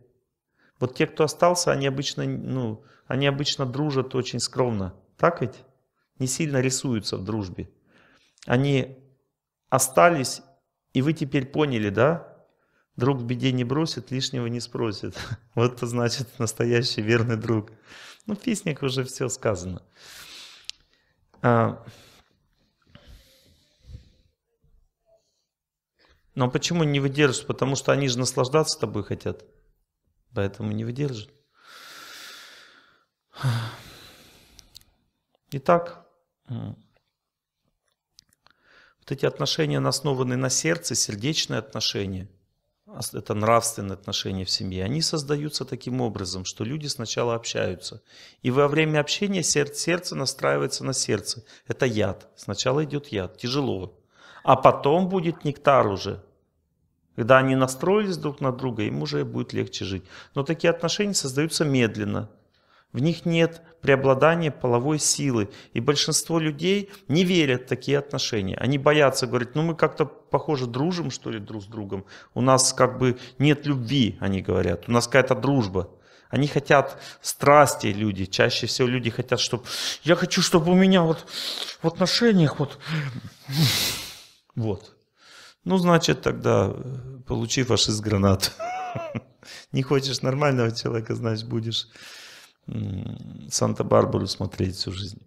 [SPEAKER 1] Вот те, кто остался, они обычно, ну, они обычно дружат очень скромно. Так ведь? Не сильно рисуются в дружбе. Они остались, и вы теперь поняли, да? Друг в беде не бросит, лишнего не спросит. Вот это значит настоящий верный друг. Ну, в песнях уже все сказано. А, но почему не выдержишь? Потому что они же наслаждаться тобой хотят. Поэтому не выдержат. Итак, вот эти отношения, основанные на сердце, сердечные отношения – это нравственные отношения в семье, они создаются таким образом, что люди сначала общаются. И во время общения сердце настраивается на сердце. Это яд. Сначала идет яд, тяжело. А потом будет нектар уже. Когда они настроились друг на друга, им уже будет легче жить. Но такие отношения создаются медленно. В них нет преобладания половой силы. И большинство людей не верят в такие отношения. Они боятся, говорят, ну мы как-то, похоже, дружим, что ли, друг с другом. У нас как бы нет любви, они говорят. У нас какая-то дружба. Они хотят страсти люди. Чаще всего люди хотят, чтобы... Я хочу, чтобы у меня вот в отношениях вот... Вот. Ну, значит, тогда получи фашист гранат Не хочешь нормального человека, значит, будешь Санта-Барбару смотреть всю жизнь.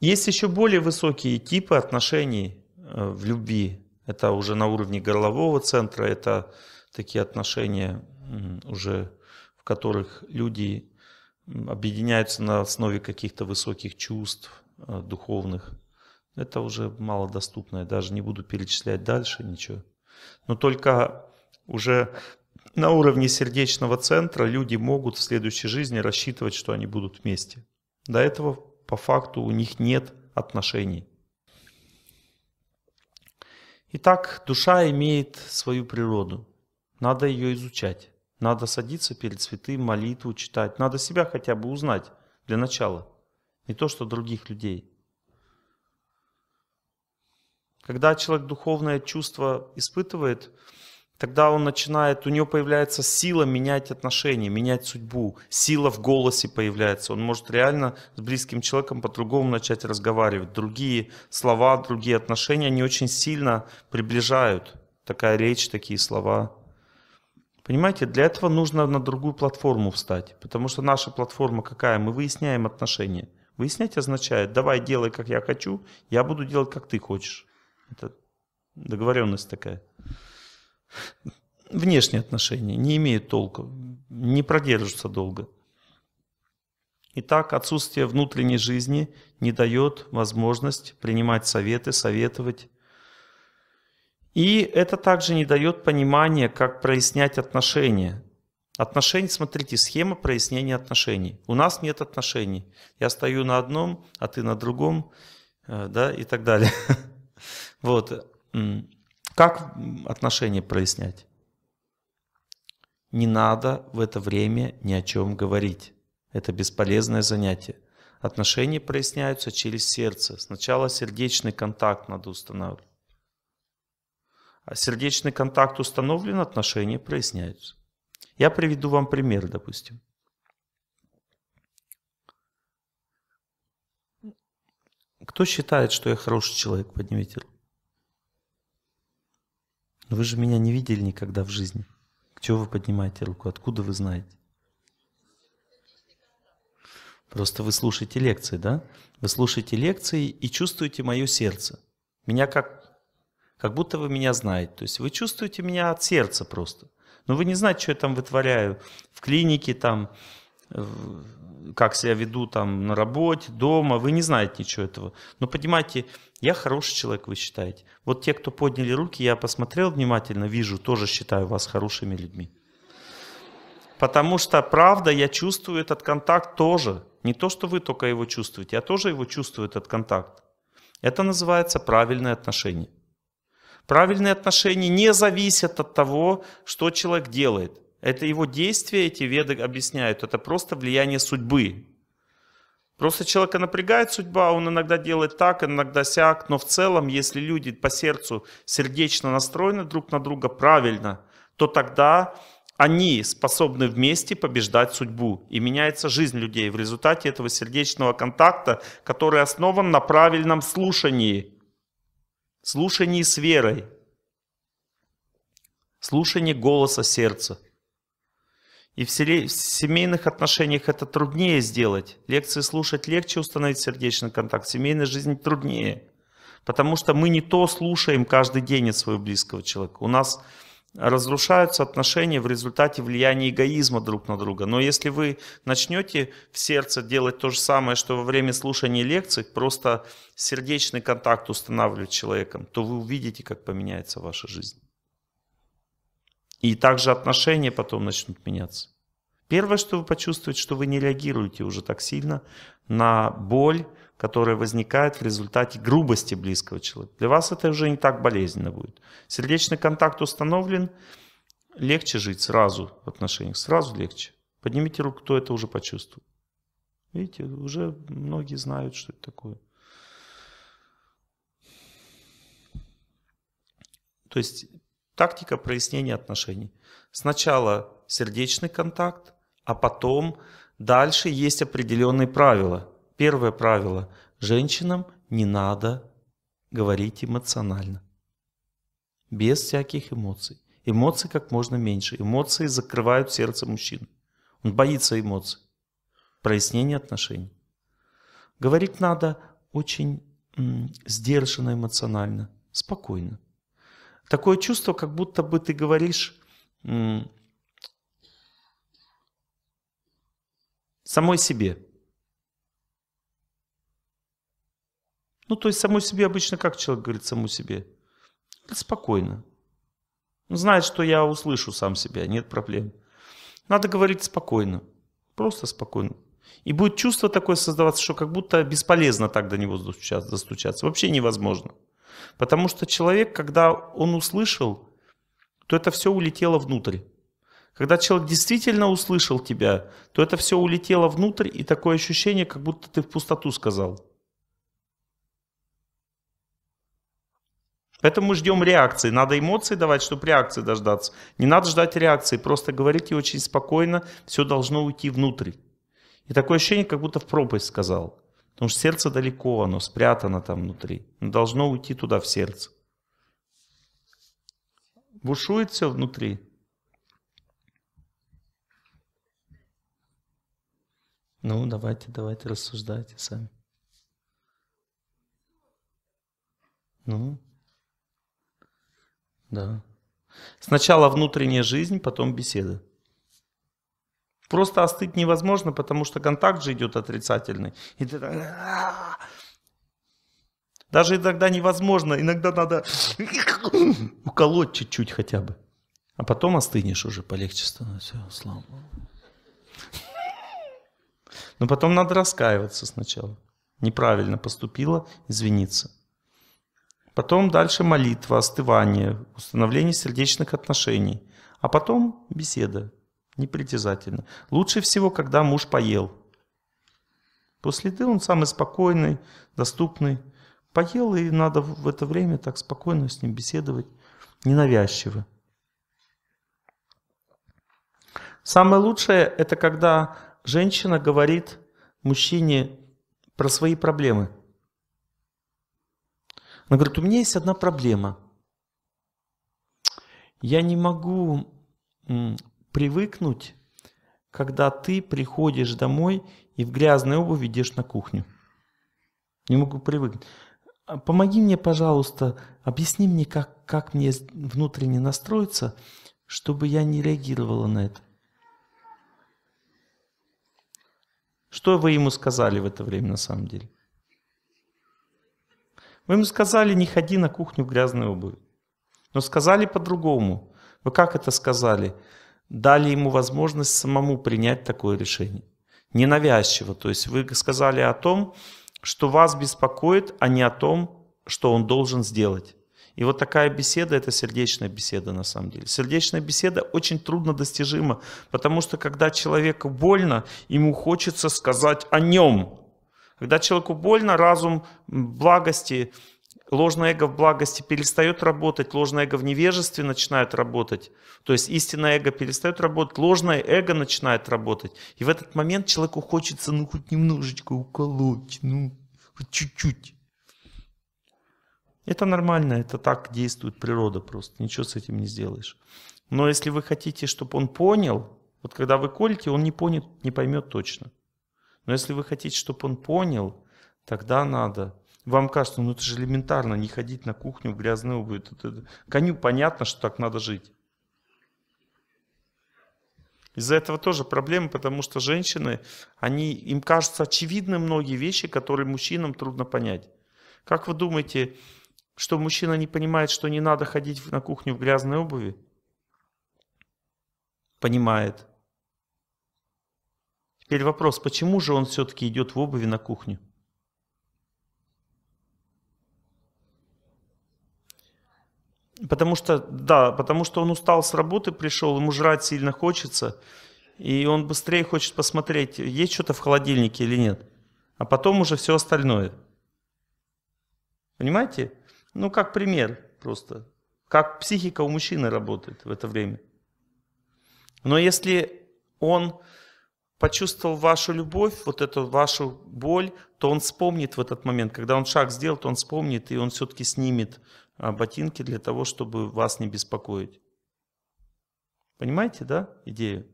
[SPEAKER 1] Есть еще более высокие типы отношений э, в любви. Это уже на уровне горлового центра, это такие отношения уже, в которых люди объединяются на основе каких-то высоких чувств э, духовных. Это уже малодоступное, даже не буду перечислять дальше ничего. Но только уже на уровне сердечного центра люди могут в следующей жизни рассчитывать, что они будут вместе. До этого по факту у них нет отношений. Итак, душа имеет свою природу. Надо ее изучать. Надо садиться перед святым, молитву читать. Надо себя хотя бы узнать для начала. Не то, что других людей. Когда человек духовное чувство испытывает, Тогда он начинает, у него появляется сила менять отношения, менять судьбу. Сила в голосе появляется. Он может реально с близким человеком по-другому начать разговаривать. Другие слова, другие отношения, они очень сильно приближают. Такая речь, такие слова. Понимаете, для этого нужно на другую платформу встать. Потому что наша платформа какая? Мы выясняем отношения. Выяснять означает, давай делай, как я хочу, я буду делать, как ты хочешь. Это договоренность такая. Внешние отношения не имеют толку, не продержатся долго. Итак, отсутствие внутренней жизни не дает возможность принимать советы, советовать. И это также не дает понимания, как прояснять отношения. Отношения, смотрите, схема прояснения отношений. У нас нет отношений. Я стою на одном, а ты на другом, э, да, и так далее. Вот. Как отношения прояснять? Не надо в это время ни о чем говорить. Это бесполезное занятие. Отношения проясняются через сердце. Сначала сердечный контакт надо устанавливать. А сердечный контакт установлен, отношения проясняются. Я приведу вам пример, допустим. Кто считает, что я хороший человек? Поднимите руку. Но вы же меня не видели никогда в жизни. К вы поднимаете руку? Откуда вы знаете? Просто вы слушаете лекции, да? Вы слушаете лекции и чувствуете мое сердце. Меня как, как будто вы меня знаете. То есть вы чувствуете меня от сердца просто. Но вы не знаете, что я там вытворяю в клинике, там, как себя веду там на работе, дома, вы не знаете ничего этого. Но понимаете, я хороший человек, вы считаете. Вот те, кто подняли руки, я посмотрел внимательно, вижу, тоже считаю вас хорошими людьми. Потому что, правда, я чувствую этот контакт тоже. Не то, что вы только его чувствуете, я тоже его чувствую, этот контакт. Это называется правильное отношение. Правильные отношения не зависят от того, что человек делает – это его действия, эти веды объясняют. Это просто влияние судьбы. Просто человека напрягает судьба, он иногда делает так, иногда сяк, но в целом, если люди по сердцу сердечно настроены друг на друга правильно, то тогда они способны вместе побеждать судьбу. И меняется жизнь людей в результате этого сердечного контакта, который основан на правильном слушании. Слушании с верой. Слушании голоса сердца. И в, семейных отношениях это труднее сделать. Лекции слушать легче, установить сердечный контакт. В семейной жизни труднее. Потому что мы не то слушаем каждый день от своего близкого человека. У нас разрушаются отношения в результате влияния эгоизма друг на друга. Но если вы начнете в сердце делать то же самое, что во время слушания лекций, просто сердечный контакт устанавливать с человеком, то вы увидите, как поменяется ваша жизнь. И также отношения потом начнут меняться. Первое, что вы почувствуете, что вы не реагируете уже так сильно на боль, которая возникает в результате грубости близкого человека. Для вас это уже не так болезненно будет. Сердечный контакт установлен, легче жить сразу в отношениях, сразу легче. Поднимите руку, кто это уже почувствовал. Видите, уже многие знают, что это такое. То есть Тактика прояснения отношений. Сначала сердечный контакт, а потом дальше есть определенные правила. Первое правило. Женщинам не надо говорить эмоционально. Без всяких эмоций. Эмоций как можно меньше. Эмоции закрывают сердце мужчин. Он боится эмоций. Прояснение отношений. Говорить надо очень м, сдержанно, эмоционально, спокойно. Такое чувство, как будто бы ты говоришь самой себе. Ну, то есть самой себе обычно как человек говорит саму себе? Спокойно. Ну, знает, что я услышу сам себя, нет проблем. Надо говорить спокойно, просто спокойно. И будет чувство такое создаваться, что как будто бесполезно так до него достучаться. достучаться. Вообще невозможно. Потому что человек, когда он услышал, то это все улетело внутрь. Когда человек действительно услышал тебя, то это все улетело внутрь, и такое ощущение, как будто ты в пустоту сказал. Поэтому мы ждем реакции. Надо эмоции давать, чтобы реакции дождаться. Не надо ждать реакции, просто говорите очень спокойно, все должно уйти внутрь. И такое ощущение, как будто в пропасть сказал. Потому что сердце далеко, оно спрятано там внутри. Оно должно уйти туда, в сердце. Бушует все внутри. Ну, давайте, давайте, рассуждайте сами. Ну, да. Сначала внутренняя жизнь, потом беседа. Просто остыть невозможно, потому что контакт же идет отрицательный. И ты даже иногда невозможно, иногда надо уколоть чуть-чуть хотя бы. А потом остынешь уже, полегче становится. Все, слава Но потом надо раскаиваться сначала. Неправильно поступила, извиниться. Потом дальше молитва, остывание, установление сердечных отношений. А потом беседа, непритязательно. Лучше всего, когда муж поел. После еды он самый спокойный, доступный. Поел, и надо в это время так спокойно с ним беседовать, ненавязчиво. Самое лучшее – это когда женщина говорит мужчине про свои проблемы. Она говорит, у меня есть одна проблема. Я не могу привыкнуть, когда ты приходишь домой и в грязной обуви идешь на кухню. Не могу привыкнуть. А, помоги мне, пожалуйста, объясни мне, как, как мне внутренне настроиться, чтобы я не реагировала на это. Что вы ему сказали в это время на самом деле? Вы ему сказали, не ходи на кухню в грязной обуви. Но сказали по-другому. Вы как это сказали? дали ему возможность самому принять такое решение. Ненавязчиво. То есть вы сказали о том, что вас беспокоит, а не о том, что он должен сделать. И вот такая беседа – это сердечная беседа на самом деле. Сердечная беседа очень трудно достижима, потому что когда человеку больно, ему хочется сказать о нем. Когда человеку больно, разум благости ложное эго в благости перестает работать, ложное эго в невежестве начинает работать. То есть истинное эго перестает работать, ложное эго начинает работать. И в этот момент человеку хочется ну хоть немножечко уколоть, ну хоть чуть-чуть. Это нормально, это так действует природа просто, ничего с этим не сделаешь. Но если вы хотите, чтобы он понял, вот когда вы колите, он не, понят, не поймет точно. Но если вы хотите, чтобы он понял, тогда надо – вам кажется, ну это же элементарно, не ходить на кухню в грязной обуви. Это, это, коню понятно, что так надо жить. Из-за этого тоже проблема, потому что женщины, они, им кажутся очевидны многие вещи, которые мужчинам трудно понять. Как вы думаете, что мужчина не понимает, что не надо ходить на кухню в грязной обуви? Понимает. Теперь вопрос, почему же он все-таки идет в обуви на кухню? Потому что, да, потому что он устал с работы, пришел, ему жрать сильно хочется, и он быстрее хочет посмотреть, есть что-то в холодильнике или нет. А потом уже все остальное. Понимаете? Ну, как пример просто. Как психика у мужчины работает в это время. Но если он почувствовал вашу любовь, вот эту вашу боль, то он вспомнит в этот момент, когда он шаг сделал, то он вспомнит, и он все-таки снимет а, ботинки для того, чтобы вас не беспокоить. Понимаете, да, идею?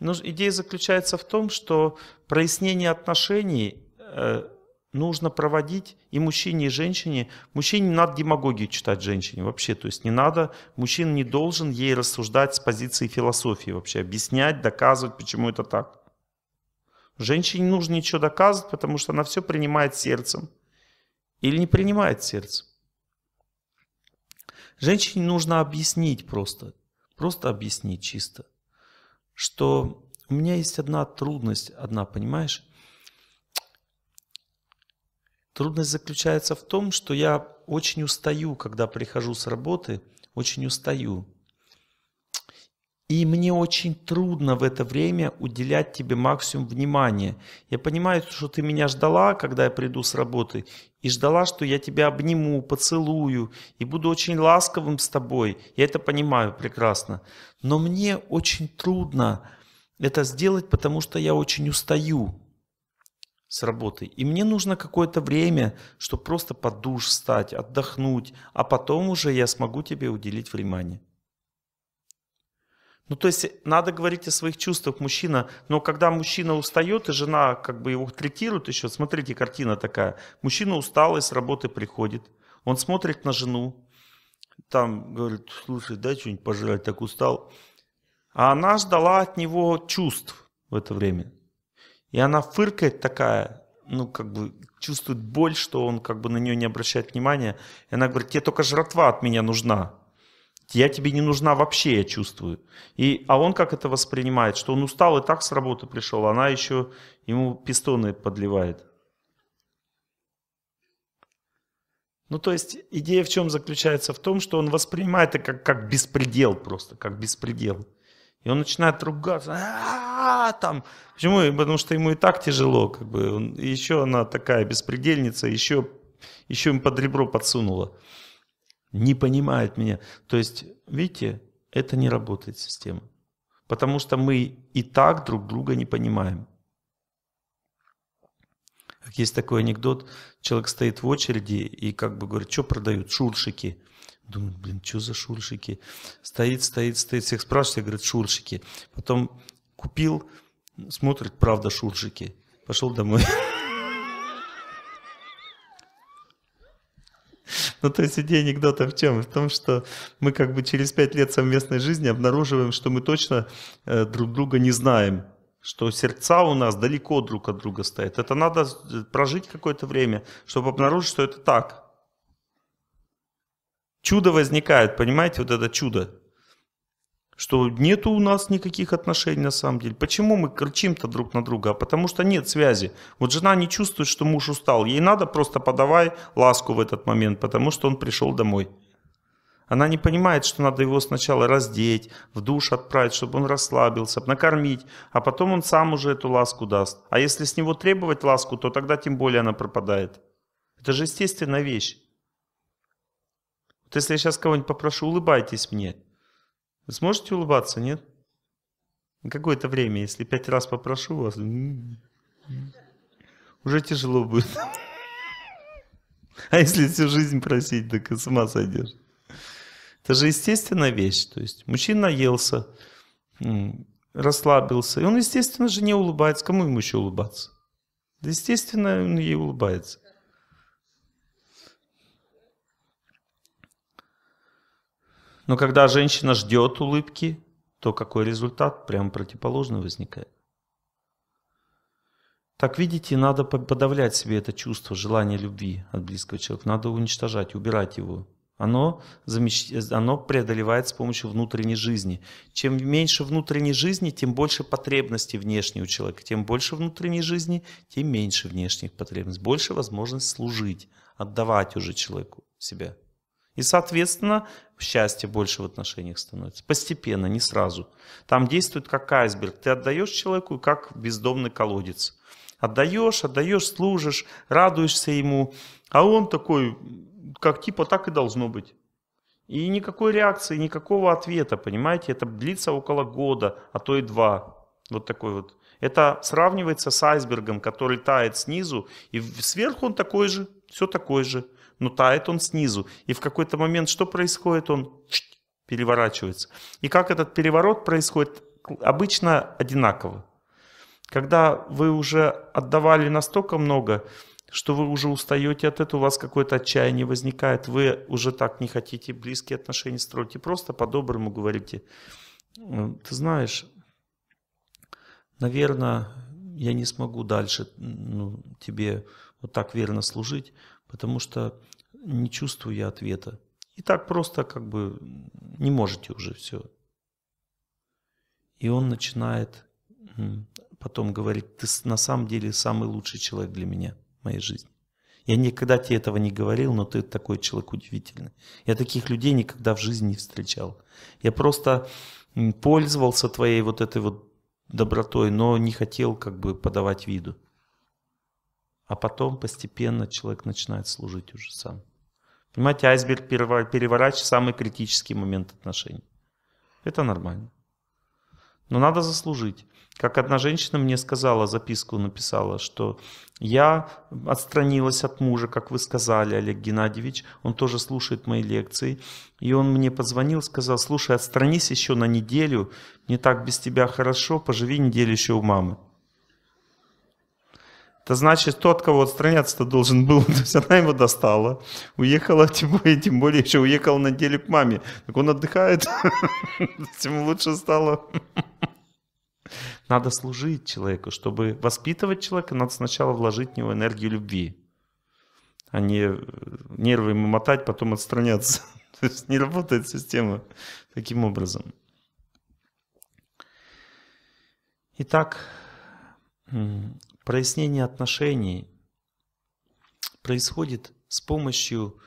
[SPEAKER 1] Но идея заключается в том, что прояснение отношений э, нужно проводить и мужчине, и женщине. Мужчине не надо демагогию читать женщине вообще, то есть не надо, мужчина не должен ей рассуждать с позиции философии вообще, объяснять, доказывать, почему это так. Женщине нужно ничего доказывать, потому что она все принимает сердцем или не принимает сердцем. Женщине нужно объяснить просто, просто объяснить чисто, что у меня есть одна трудность, одна, понимаешь? Трудность заключается в том, что я очень устаю, когда прихожу с работы, очень устаю. И мне очень трудно в это время уделять тебе максимум внимания. Я понимаю, что ты меня ждала, когда я приду с работы, и ждала, что я тебя обниму, поцелую, и буду очень ласковым с тобой. Я это понимаю прекрасно. Но мне очень трудно это сделать, потому что я очень устаю с работы. И мне нужно какое-то время, чтобы просто под душ встать, отдохнуть, а потом уже я смогу тебе уделить внимание. Ну, то есть надо говорить о своих чувствах мужчина, но когда мужчина устает, и жена как бы его третирует еще, смотрите, картина такая. Мужчина устал и с работы приходит, он смотрит на жену, там говорит, слушай, дай что-нибудь пожрать, так устал. А она ждала от него чувств в это время. И она фыркает такая, ну, как бы чувствует боль, что он как бы на нее не обращает внимания. И она говорит, тебе только жратва от меня нужна я тебе не нужна вообще, я чувствую. И, а он как это воспринимает, что он устал и так с работы пришел, а она еще ему пистоны подливает. Ну, то есть идея в чем заключается? В том, что он воспринимает это как, как беспредел просто, как беспредел. И он начинает ругаться. А-а-а, там. Почему? Потому что ему и так тяжело. Как бы. он, еще она такая беспредельница, еще, еще им под ребро подсунула не понимают меня. То есть, видите, это не работает система. Потому что мы и так друг друга не понимаем. есть такой анекдот, человек стоит в очереди и как бы говорит, что продают? Шуршики. Думает, блин, что за шуршики? Стоит, стоит, стоит, всех спрашивает, говорит, шуршики. Потом купил, смотрит, правда, шуршики. Пошел домой. Ну, то есть идея анекдота в чем? В том, что мы как бы через пять лет совместной жизни обнаруживаем, что мы точно э, друг друга не знаем, что сердца у нас далеко друг от друга стоят. Это надо э, прожить какое-то время, чтобы обнаружить, что это так. Чудо возникает, понимаете, вот это чудо что нету у нас никаких отношений на самом деле. Почему мы кричим-то друг на друга? А потому что нет связи. Вот жена не чувствует, что муж устал. Ей надо просто подавай ласку в этот момент, потому что он пришел домой. Она не понимает, что надо его сначала раздеть, в душ отправить, чтобы он расслабился, накормить, а потом он сам уже эту ласку даст. А если с него требовать ласку, то тогда тем более она пропадает. Это же естественная вещь. Вот если я сейчас кого-нибудь попрошу, улыбайтесь мне. Вы сможете улыбаться, нет? Какое-то время, если пять раз попрошу вас, уже тяжело будет. А если всю жизнь просить, так и с ума сойдешь. Это же естественная вещь. То есть мужчина наелся, расслабился, и он, естественно же, не улыбается. Кому ему еще улыбаться? Да, естественно, он ей улыбается. Но когда женщина ждет улыбки, то какой результат? Прямо противоположный возникает. Так видите, надо подавлять себе это чувство, желание любви от близкого человека. Надо уничтожать, убирать его. Оно, замещ... оно преодолевается с помощью внутренней жизни. Чем меньше внутренней жизни, тем больше потребностей внешней у человека. Тем больше внутренней жизни, тем меньше внешних потребностей. Больше возможность служить, отдавать уже человеку себя. И, соответственно, счастье больше в отношениях становится. Постепенно, не сразу. Там действует как айсберг. Ты отдаешь человеку, как бездомный колодец. Отдаешь, отдаешь, служишь, радуешься ему. А он такой, как типа так и должно быть. И никакой реакции, никакого ответа, понимаете? Это длится около года, а то и два. Вот такой вот. Это сравнивается с айсбергом, который тает снизу, и сверху он такой же, все такой же но тает он снизу. И в какой-то момент что происходит? Он переворачивается. И как этот переворот происходит? Обычно одинаково. Когда вы уже отдавали настолько много, что вы уже устаете от этого, у вас какое-то отчаяние возникает, вы уже так не хотите близкие отношения строить, и просто по-доброму говорите, э, ты знаешь, наверное, я не смогу дальше ну, тебе вот так верно служить, потому что не чувствую я ответа. И так просто как бы не можете уже все. И он начинает потом говорить, ты на самом деле самый лучший человек для меня в моей жизни. Я никогда тебе этого не говорил, но ты такой человек удивительный. Я таких людей никогда в жизни не встречал. Я просто пользовался твоей вот этой вот добротой, но не хотел как бы подавать виду а потом постепенно человек начинает служить уже сам. Понимаете, айсберг переворачивает самый критический момент отношений. Это нормально. Но надо заслужить. Как одна женщина мне сказала, записку написала, что я отстранилась от мужа, как вы сказали, Олег Геннадьевич, он тоже слушает мои лекции. И он мне позвонил, сказал, слушай, отстранись еще на неделю, мне так без тебя хорошо, поживи неделю еще у мамы. Это значит, тот, кого отстраняться-то должен был, то есть она его достала, уехала, тем более, тем более еще уехала на деле к маме. Так он отдыхает, тем лучше стало. Надо служить человеку. Чтобы воспитывать человека, надо сначала вложить в него энергию любви, а не э, нервы ему мотать, потом отстраняться. То есть не работает система таким образом. Итак, Прояснение отношений происходит с помощью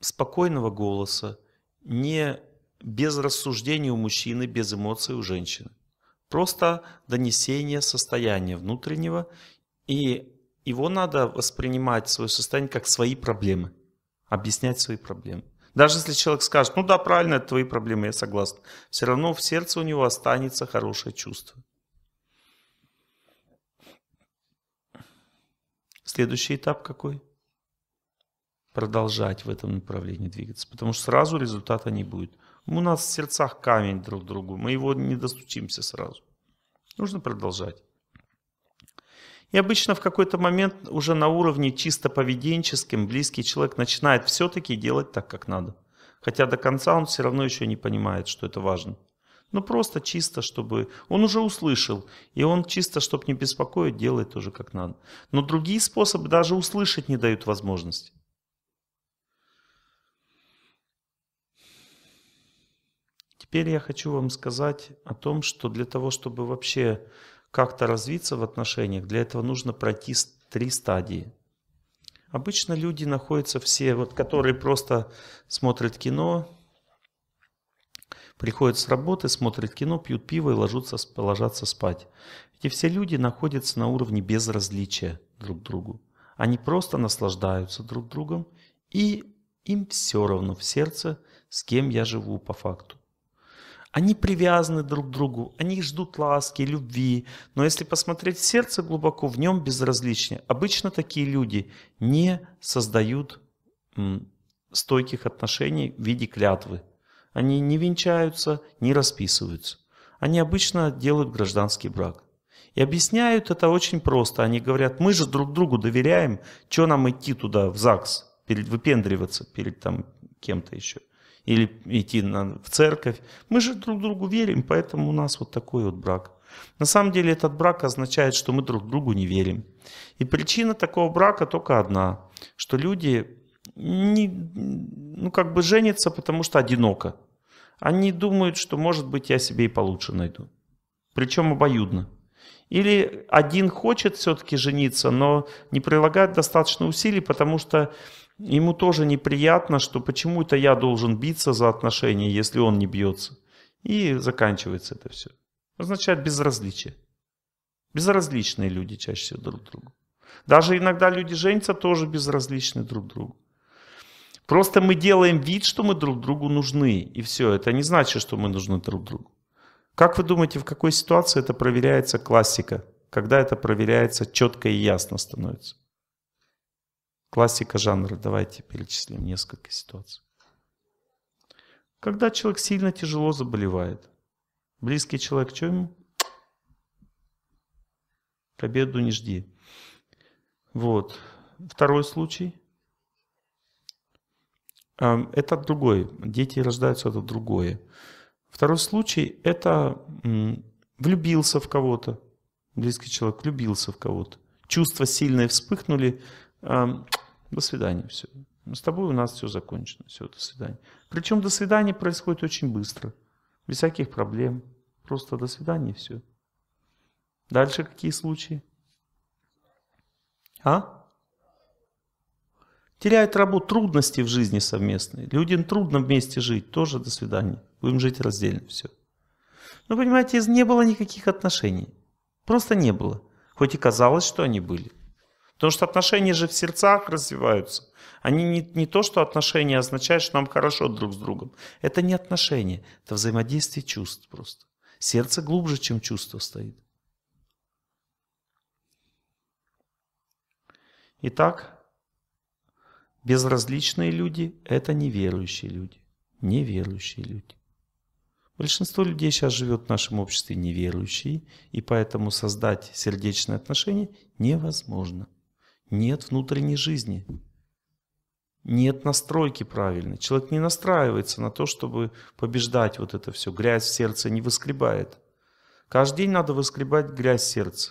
[SPEAKER 1] спокойного голоса, не без рассуждений у мужчины, без эмоций у женщины. Просто донесение состояния внутреннего, и его надо воспринимать, свое состояние, как свои проблемы, объяснять свои проблемы. Даже если человек скажет, ну да, правильно, это твои проблемы, я согласен, все равно в сердце у него останется хорошее чувство. Следующий этап какой? Продолжать в этом направлении двигаться, потому что сразу результата не будет. У нас в сердцах камень друг к другу, мы его не достучимся сразу. Нужно продолжать. И обычно в какой-то момент уже на уровне чисто поведенческим близкий человек начинает все-таки делать так, как надо. Хотя до конца он все равно еще не понимает, что это важно. Ну просто чисто, чтобы... Он уже услышал, и он чисто, чтобы не беспокоить, делает тоже как надо. Но другие способы даже услышать не дают возможности. Теперь я хочу вам сказать о том, что для того, чтобы вообще как-то развиться в отношениях, для этого нужно пройти три стадии. Обычно люди находятся все, вот, которые просто смотрят кино, приходят с работы, смотрят кино, пьют пиво и ложатся, ложатся спать. Эти все люди находятся на уровне безразличия друг к другу. Они просто наслаждаются друг другом, и им все равно в сердце, с кем я живу по факту. Они привязаны друг к другу, они ждут ласки, любви, но если посмотреть в сердце глубоко, в нем безразличие Обычно такие люди не создают стойких отношений в виде клятвы. Они не венчаются, не расписываются. Они обычно делают гражданский брак. И объясняют это очень просто. Они говорят, мы же друг другу доверяем, что нам идти туда, в ЗАГС, перед, выпендриваться перед там кем-то еще. Или идти на, в церковь. Мы же друг другу верим, поэтому у нас вот такой вот брак. На самом деле этот брак означает, что мы друг другу не верим. И причина такого брака только одна, что люди не, ну, как бы женится, потому что одиноко. Они думают, что, может быть, я себе и получше найду. Причем обоюдно. Или один хочет все-таки жениться, но не прилагает достаточно усилий, потому что ему тоже неприятно, что почему это я должен биться за отношения, если он не бьется. И заканчивается это все. Означает безразличие. Безразличные люди чаще всего друг другу. Даже иногда люди женятся тоже безразличны друг другу. Просто мы делаем вид, что мы друг другу нужны, и все. Это не значит, что мы нужны друг другу. Как вы думаете, в какой ситуации это проверяется классика? Когда это проверяется четко и ясно становится? Классика жанра. Давайте перечислим несколько ситуаций. Когда человек сильно тяжело заболевает. Близкий человек, что ему? К обеду не жди. Вот. Второй случай. Это другое. Дети рождаются, это другое. Второй случай – это влюбился в кого-то. Близкий человек влюбился в кого-то. Чувства сильные вспыхнули. До свидания, все. С тобой у нас все закончено. Все, до свидания. Причем до свидания происходит очень быстро. Без всяких проблем. Просто до свидания, все. Дальше какие случаи? А? теряют работу, трудности в жизни совместной, Людям трудно вместе жить, тоже до свидания. Будем жить раздельно, все. Ну, понимаете, не было никаких отношений. Просто не было. Хоть и казалось, что они были. Потому что отношения же в сердцах развиваются. Они не, не то, что отношения означают, что нам хорошо друг с другом. Это не отношения, это взаимодействие чувств просто. Сердце глубже, чем чувство стоит. Итак, Безразличные люди – это неверующие люди. Неверующие люди. Большинство людей сейчас живет в нашем обществе неверующие, и поэтому создать сердечные отношения невозможно. Нет внутренней жизни. Нет настройки правильной. Человек не настраивается на то, чтобы побеждать вот это все. Грязь в сердце не выскребает. Каждый день надо выскребать грязь сердца.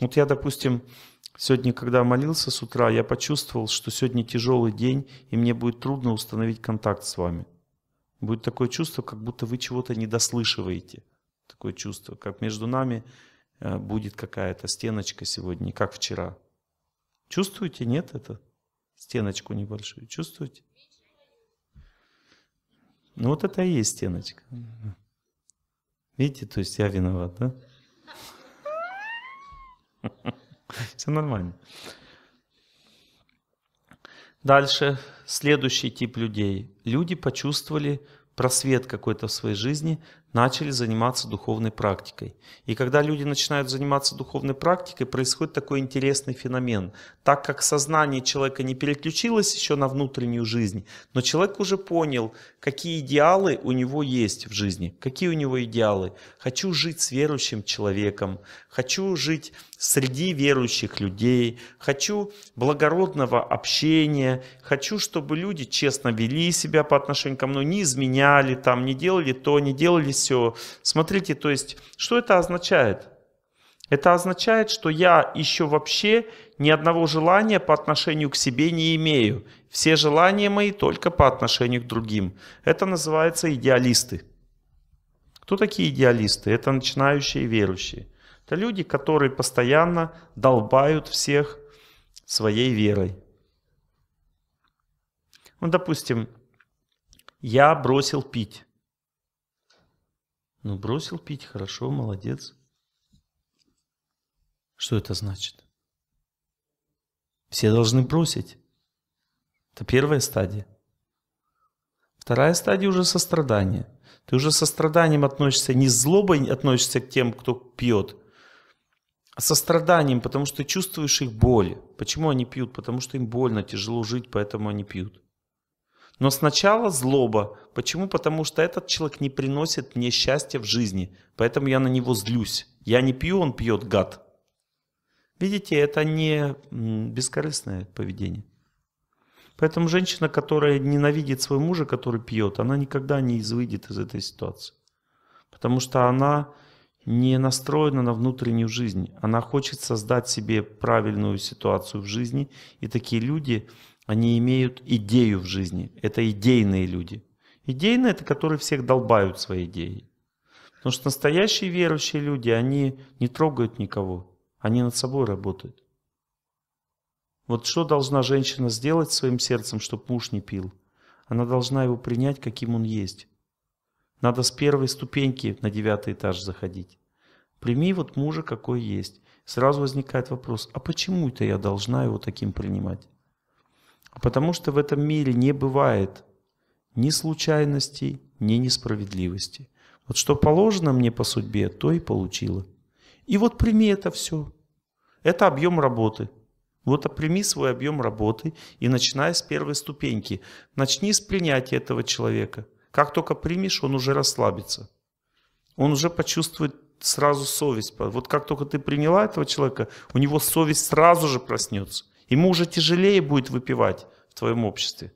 [SPEAKER 1] Вот я, допустим, Сегодня, когда молился с утра, я почувствовал, что сегодня тяжелый день, и мне будет трудно установить контакт с вами. Будет такое чувство, как будто вы чего-то не дослышиваете, Такое чувство, как между нами э, будет какая-то стеночка сегодня, как вчера. Чувствуете, нет, это? Стеночку небольшую. Чувствуете? Ну вот это и есть стеночка. Видите, то есть я виноват, да? Все нормально. Дальше, следующий тип людей. Люди почувствовали просвет какой-то в своей жизни, начали заниматься духовной практикой. И когда люди начинают заниматься духовной практикой, происходит такой интересный феномен. Так как сознание человека не переключилось еще на внутреннюю жизнь, но человек уже понял, какие идеалы у него есть в жизни, какие у него идеалы. Хочу жить с верующим человеком, хочу жить среди верующих людей, хочу благородного общения, хочу, чтобы люди честно вели себя по отношению ко мной, не изменяли там, не делали то, не делали все. Смотрите, то есть, что это означает? Это означает, что я еще вообще ни одного желания по отношению к себе не имею. Все желания мои только по отношению к другим. Это называется идеалисты. Кто такие идеалисты? Это начинающие верующие. Это люди, которые постоянно долбают всех своей верой. Ну, допустим, я бросил пить. Ну, бросил пить, хорошо, молодец. Что это значит? Все должны бросить. Это первая стадия. Вторая стадия уже сострадание. Ты уже состраданием относишься, не с злобой относишься к тем, кто пьет, а состраданием, потому что чувствуешь их боль. Почему они пьют? Потому что им больно, тяжело жить, поэтому они пьют. Но сначала злоба. Почему? Потому что этот человек не приносит мне счастья в жизни. Поэтому я на него злюсь. Я не пью, он пьет, гад. Видите, это не бескорыстное поведение. Поэтому женщина, которая ненавидит своего мужа, который пьет, она никогда не выйдет из этой ситуации. Потому что она не настроена на внутреннюю жизнь. Она хочет создать себе правильную ситуацию в жизни. И такие люди, они имеют идею в жизни. Это идейные люди. Идейные — это которые всех долбают своей идеей. Потому что настоящие верующие люди, они не трогают никого. Они над собой работают. Вот что должна женщина сделать своим сердцем, чтобы муж не пил? Она должна его принять, каким он есть. Надо с первой ступеньки на девятый этаж заходить. Прими вот мужа, какой есть. Сразу возникает вопрос, а почему это я должна его таким принимать? Потому что в этом мире не бывает ни случайностей, ни несправедливости. Вот что положено мне по судьбе, то и получила. И вот прими это все. Это объем работы. Вот прими свой объем работы и начинай с первой ступеньки. Начни с принятия этого человека. Как только примешь, он уже расслабится. Он уже почувствует сразу совесть. Вот как только ты приняла этого человека, у него совесть сразу же проснется. Ему уже тяжелее будет выпивать в твоем обществе.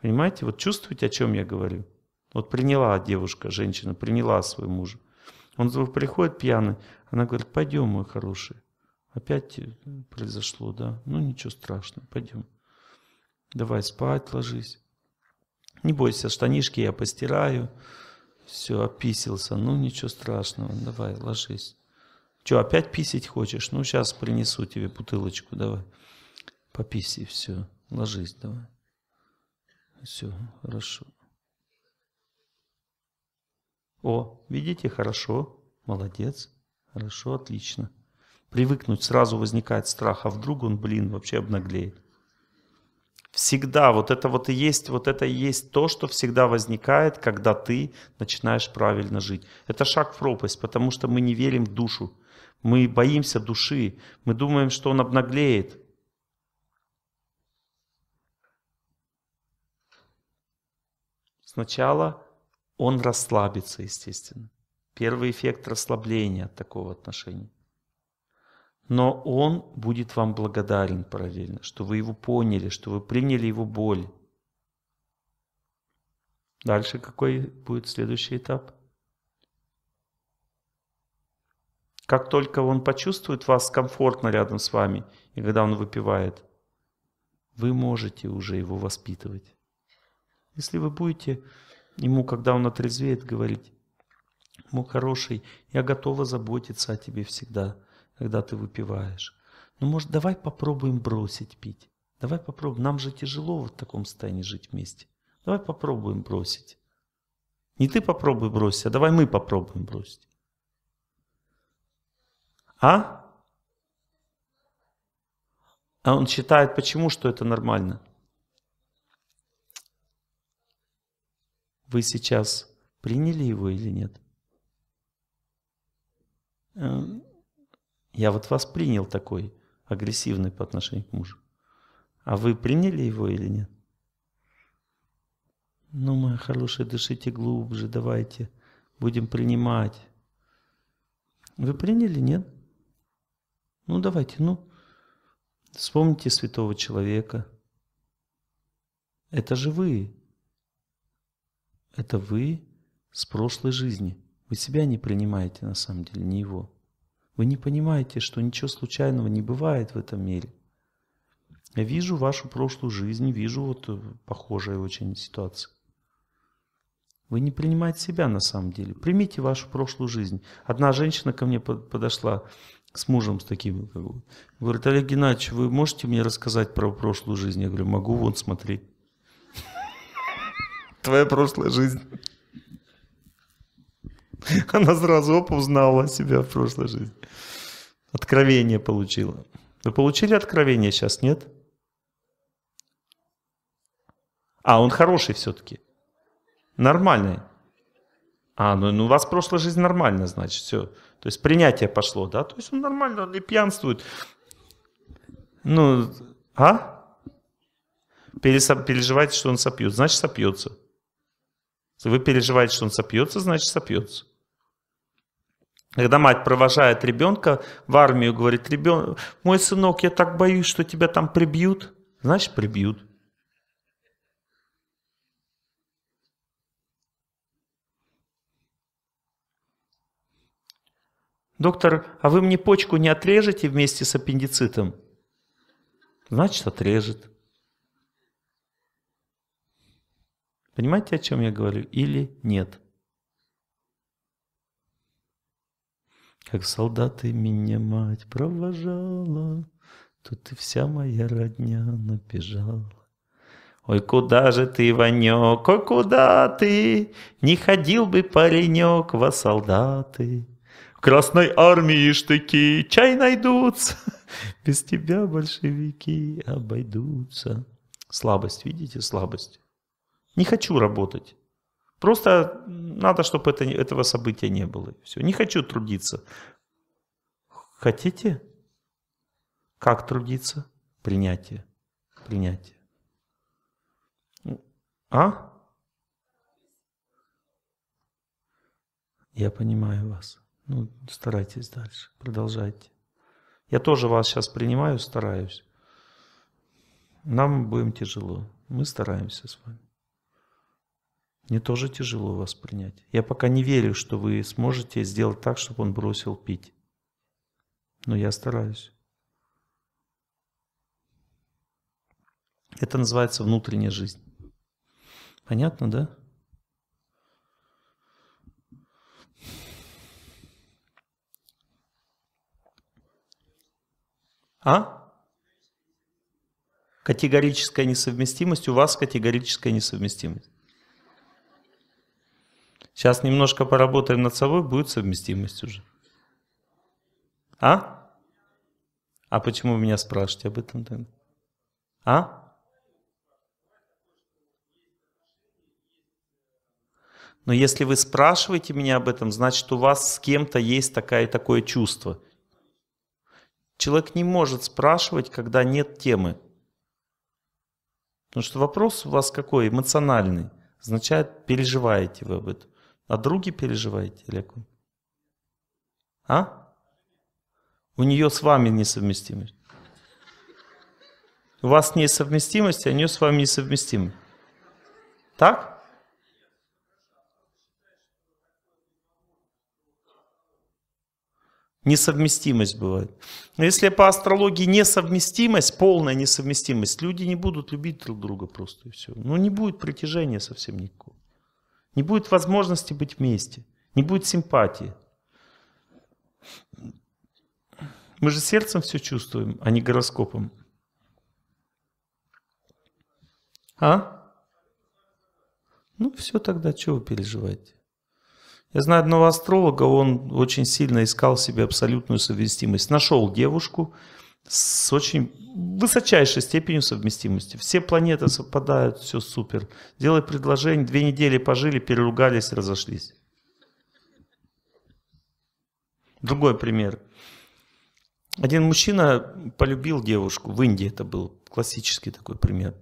[SPEAKER 1] Понимаете, вот чувствуете, о чем я говорю? Вот приняла девушка, женщина, приняла своего мужа. Он приходит пьяный, она говорит, пойдем, мой хороший. Опять э, произошло, да? Ну ничего страшного, пойдем. Давай спать, ложись. Не бойся, штанишки я постираю. Все, описился. Ну ничего страшного, давай, ложись. Что опять писить хочешь? Ну, сейчас принесу тебе бутылочку, давай. Пописи, все. Ложись, давай. Все, хорошо. О, видите, хорошо, молодец, хорошо, отлично. Привыкнуть сразу возникает страх, а вдруг он, блин, вообще обнаглеет. Всегда, вот это вот и есть, вот это и есть то, что всегда возникает, когда ты начинаешь правильно жить. Это шаг в пропасть, потому что мы не верим в душу. Мы боимся души, мы думаем, что он обнаглеет. Сначала он расслабится, естественно. Первый эффект расслабления от такого отношения. Но он будет вам благодарен параллельно, что вы его поняли, что вы приняли его боль. Дальше какой будет следующий этап? Как только он почувствует вас комфортно рядом с вами, и когда он выпивает, вы можете уже его воспитывать. Если вы будете ему, когда он отрезвеет, говорить, мой хороший, я готова заботиться о тебе всегда, когда ты выпиваешь. Ну, может, давай попробуем бросить пить. Давай попробуем. Нам же тяжело вот в таком состоянии жить вместе. Давай попробуем бросить. Не ты попробуй бросить, а давай мы попробуем бросить. А? А он считает, почему, что это нормально. Вы сейчас приняли его или нет? Эм, я вот вас принял такой, агрессивный по отношению к мужу. А вы приняли его или нет? Ну, моя хорошая, дышите глубже, давайте. Будем принимать. Вы приняли, нет? Ну давайте, ну, вспомните святого человека. Это же вы. Это вы с прошлой жизни. Вы себя не принимаете на самом деле, не его. Вы не понимаете, что ничего случайного не бывает в этом мире. Я вижу вашу прошлую жизнь, вижу вот э, похожие очень ситуации. Вы не принимаете себя на самом деле. Примите вашу прошлую жизнь. Одна женщина ко мне подошла, с мужем, с таким. Как бы. Говорит, Олег Геннадьевич, вы можете мне рассказать про прошлую жизнь? Я говорю, могу, вон, смотри. Твоя прошлая жизнь. Она сразу оп, узнала себя в прошлой жизни. Откровение получила. Вы получили откровение сейчас, нет? А, он хороший все-таки. Нормальный. А, ну, ну у вас прошлая жизнь нормальная, значит, все. То есть принятие пошло, да? То есть он нормально, он не пьянствует. Ну, а? Переживаете, что он сопьет, значит сопьется. Если вы переживаете, что он сопьется, значит сопьется. Когда мать провожает ребенка в армию, говорит, ребенок, мой сынок, я так боюсь, что тебя там прибьют. Значит, прибьют. «Доктор, а вы мне почку не отрежете вместе с аппендицитом?» «Значит, отрежет». Понимаете, о чем я говорю? Или нет? Как солдаты меня мать провожала, Тут и вся моя родня набежала. Ой, куда же ты, Ванек, ой, куда ты? Не ходил бы паренек во солдаты. Красной армии штыки, чай найдутся. Без тебя большевики обойдутся. Слабость, видите, слабость. Не хочу работать. Просто надо, чтобы это, этого события не было. Все. Не хочу трудиться. Хотите? Как трудиться? Принятие. Принятие. Ну, а? Я понимаю вас. Ну, старайтесь дальше, продолжайте. Я тоже вас сейчас принимаю, стараюсь. Нам будем тяжело. Мы стараемся с вами. Мне тоже тяжело вас принять. Я пока не верю, что вы сможете сделать так, чтобы он бросил пить. Но я стараюсь. Это называется внутренняя жизнь. Понятно, да? А? Категорическая несовместимость, у вас категорическая несовместимость. Сейчас немножко поработаем над собой, будет совместимость уже. А? А почему вы меня спрашиваете об этом тогда? А? Но если вы спрашиваете меня об этом, значит у вас с кем-то есть такая, такое чувство – Человек не может спрашивать, когда нет темы. Потому что вопрос у вас какой? Эмоциональный. Означает, переживаете вы об этом. А друге переживаете или А? У нее с вами несовместимость. У вас несовместимость, а у нее с вами несовместимость. Так? Несовместимость бывает. Но если по астрологии несовместимость, полная несовместимость, люди не будут любить друг друга просто и все. Ну не будет притяжения совсем никакого. Не будет возможности быть вместе. Не будет симпатии. Мы же сердцем все чувствуем, а не гороскопом. А? Ну все тогда, чего вы переживаете? Я знаю одного астролога, он очень сильно искал себе абсолютную совместимость. Нашел девушку с очень высочайшей степенью совместимости. Все планеты совпадают, все супер. Делай предложение, две недели пожили, переругались, разошлись. Другой пример. Один мужчина полюбил девушку, в Индии это был классический такой пример.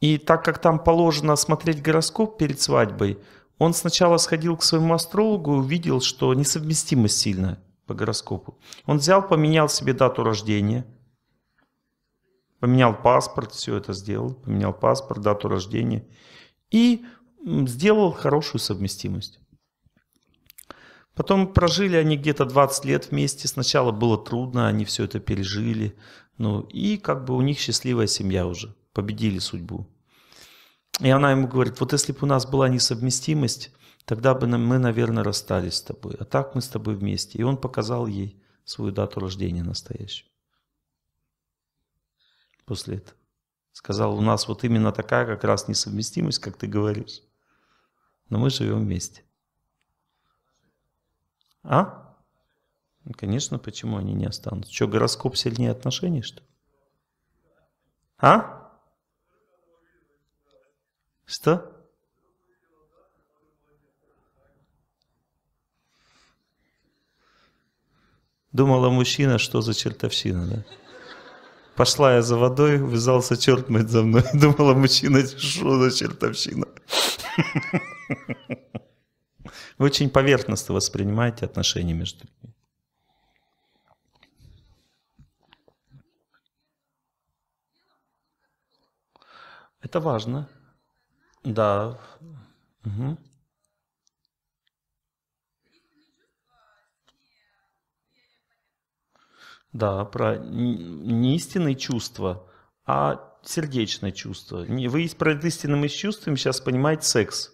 [SPEAKER 1] И так как там положено смотреть гороскоп перед свадьбой, он сначала сходил к своему астрологу, и увидел, что несовместимость сильная по гороскопу. Он взял, поменял себе дату рождения, поменял паспорт, все это сделал, поменял паспорт, дату рождения и сделал хорошую совместимость. Потом прожили они где-то 20 лет вместе. Сначала было трудно, они все это пережили. Ну и как бы у них счастливая семья уже. Победили судьбу. И она ему говорит, вот если бы у нас была несовместимость, тогда бы мы, наверное, расстались с тобой. А так мы с тобой вместе. И он показал ей свою дату рождения настоящую. После этого. Сказал, у нас вот именно такая как раз несовместимость, как ты говоришь. Но мы живем вместе. А? Ну, конечно, почему они не останутся? Что, гороскоп сильнее отношений, что ли? А? Что? Думала мужчина, что за чертовщина, да? Пошла я за водой, вязался черт мать за мной. Думала мужчина, что за чертовщина. Вы очень поверхностно воспринимаете отношения между людьми. Это важно. Да. Угу. Да, про не истинные чувства, а сердечное чувство. Вы про истинным чувством сейчас понимаете секс.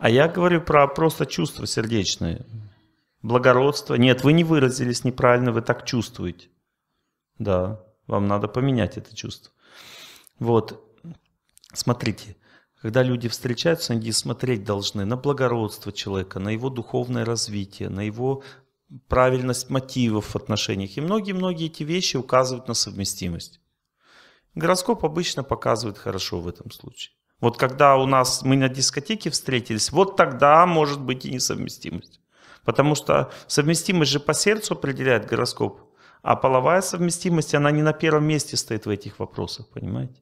[SPEAKER 1] А я говорю про просто чувства сердечные. Благородство. Нет, вы не выразились неправильно, вы так чувствуете. Да, вам надо поменять это чувство. Вот, смотрите, когда люди встречаются, они смотреть должны на благородство человека, на его духовное развитие, на его правильность мотивов в отношениях. И многие-многие эти вещи указывают на совместимость. Гороскоп обычно показывает хорошо в этом случае. Вот когда у нас мы на дискотеке встретились, вот тогда может быть и несовместимость. Потому что совместимость же по сердцу определяет гороскоп, а половая совместимость, она не на первом месте стоит в этих вопросах, понимаете?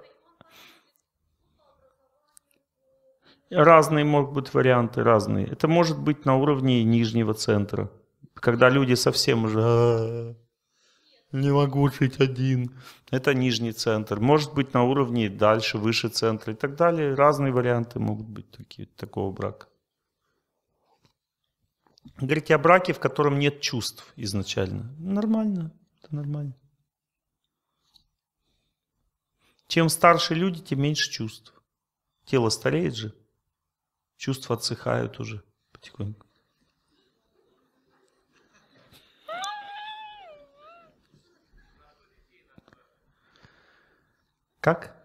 [SPEAKER 1] Разные могут быть варианты, разные. Это может быть на уровне нижнего центра, когда люди совсем уже «А, не могу жить один. Это нижний центр. Может быть на уровне дальше, выше центра и так далее. Разные варианты могут быть такие, такого брака. Говорите о браке, в котором нет чувств изначально. Нормально, это нормально. Чем старше люди, тем меньше чувств. Тело стареет же чувства отсыхают уже потихоньку. Как?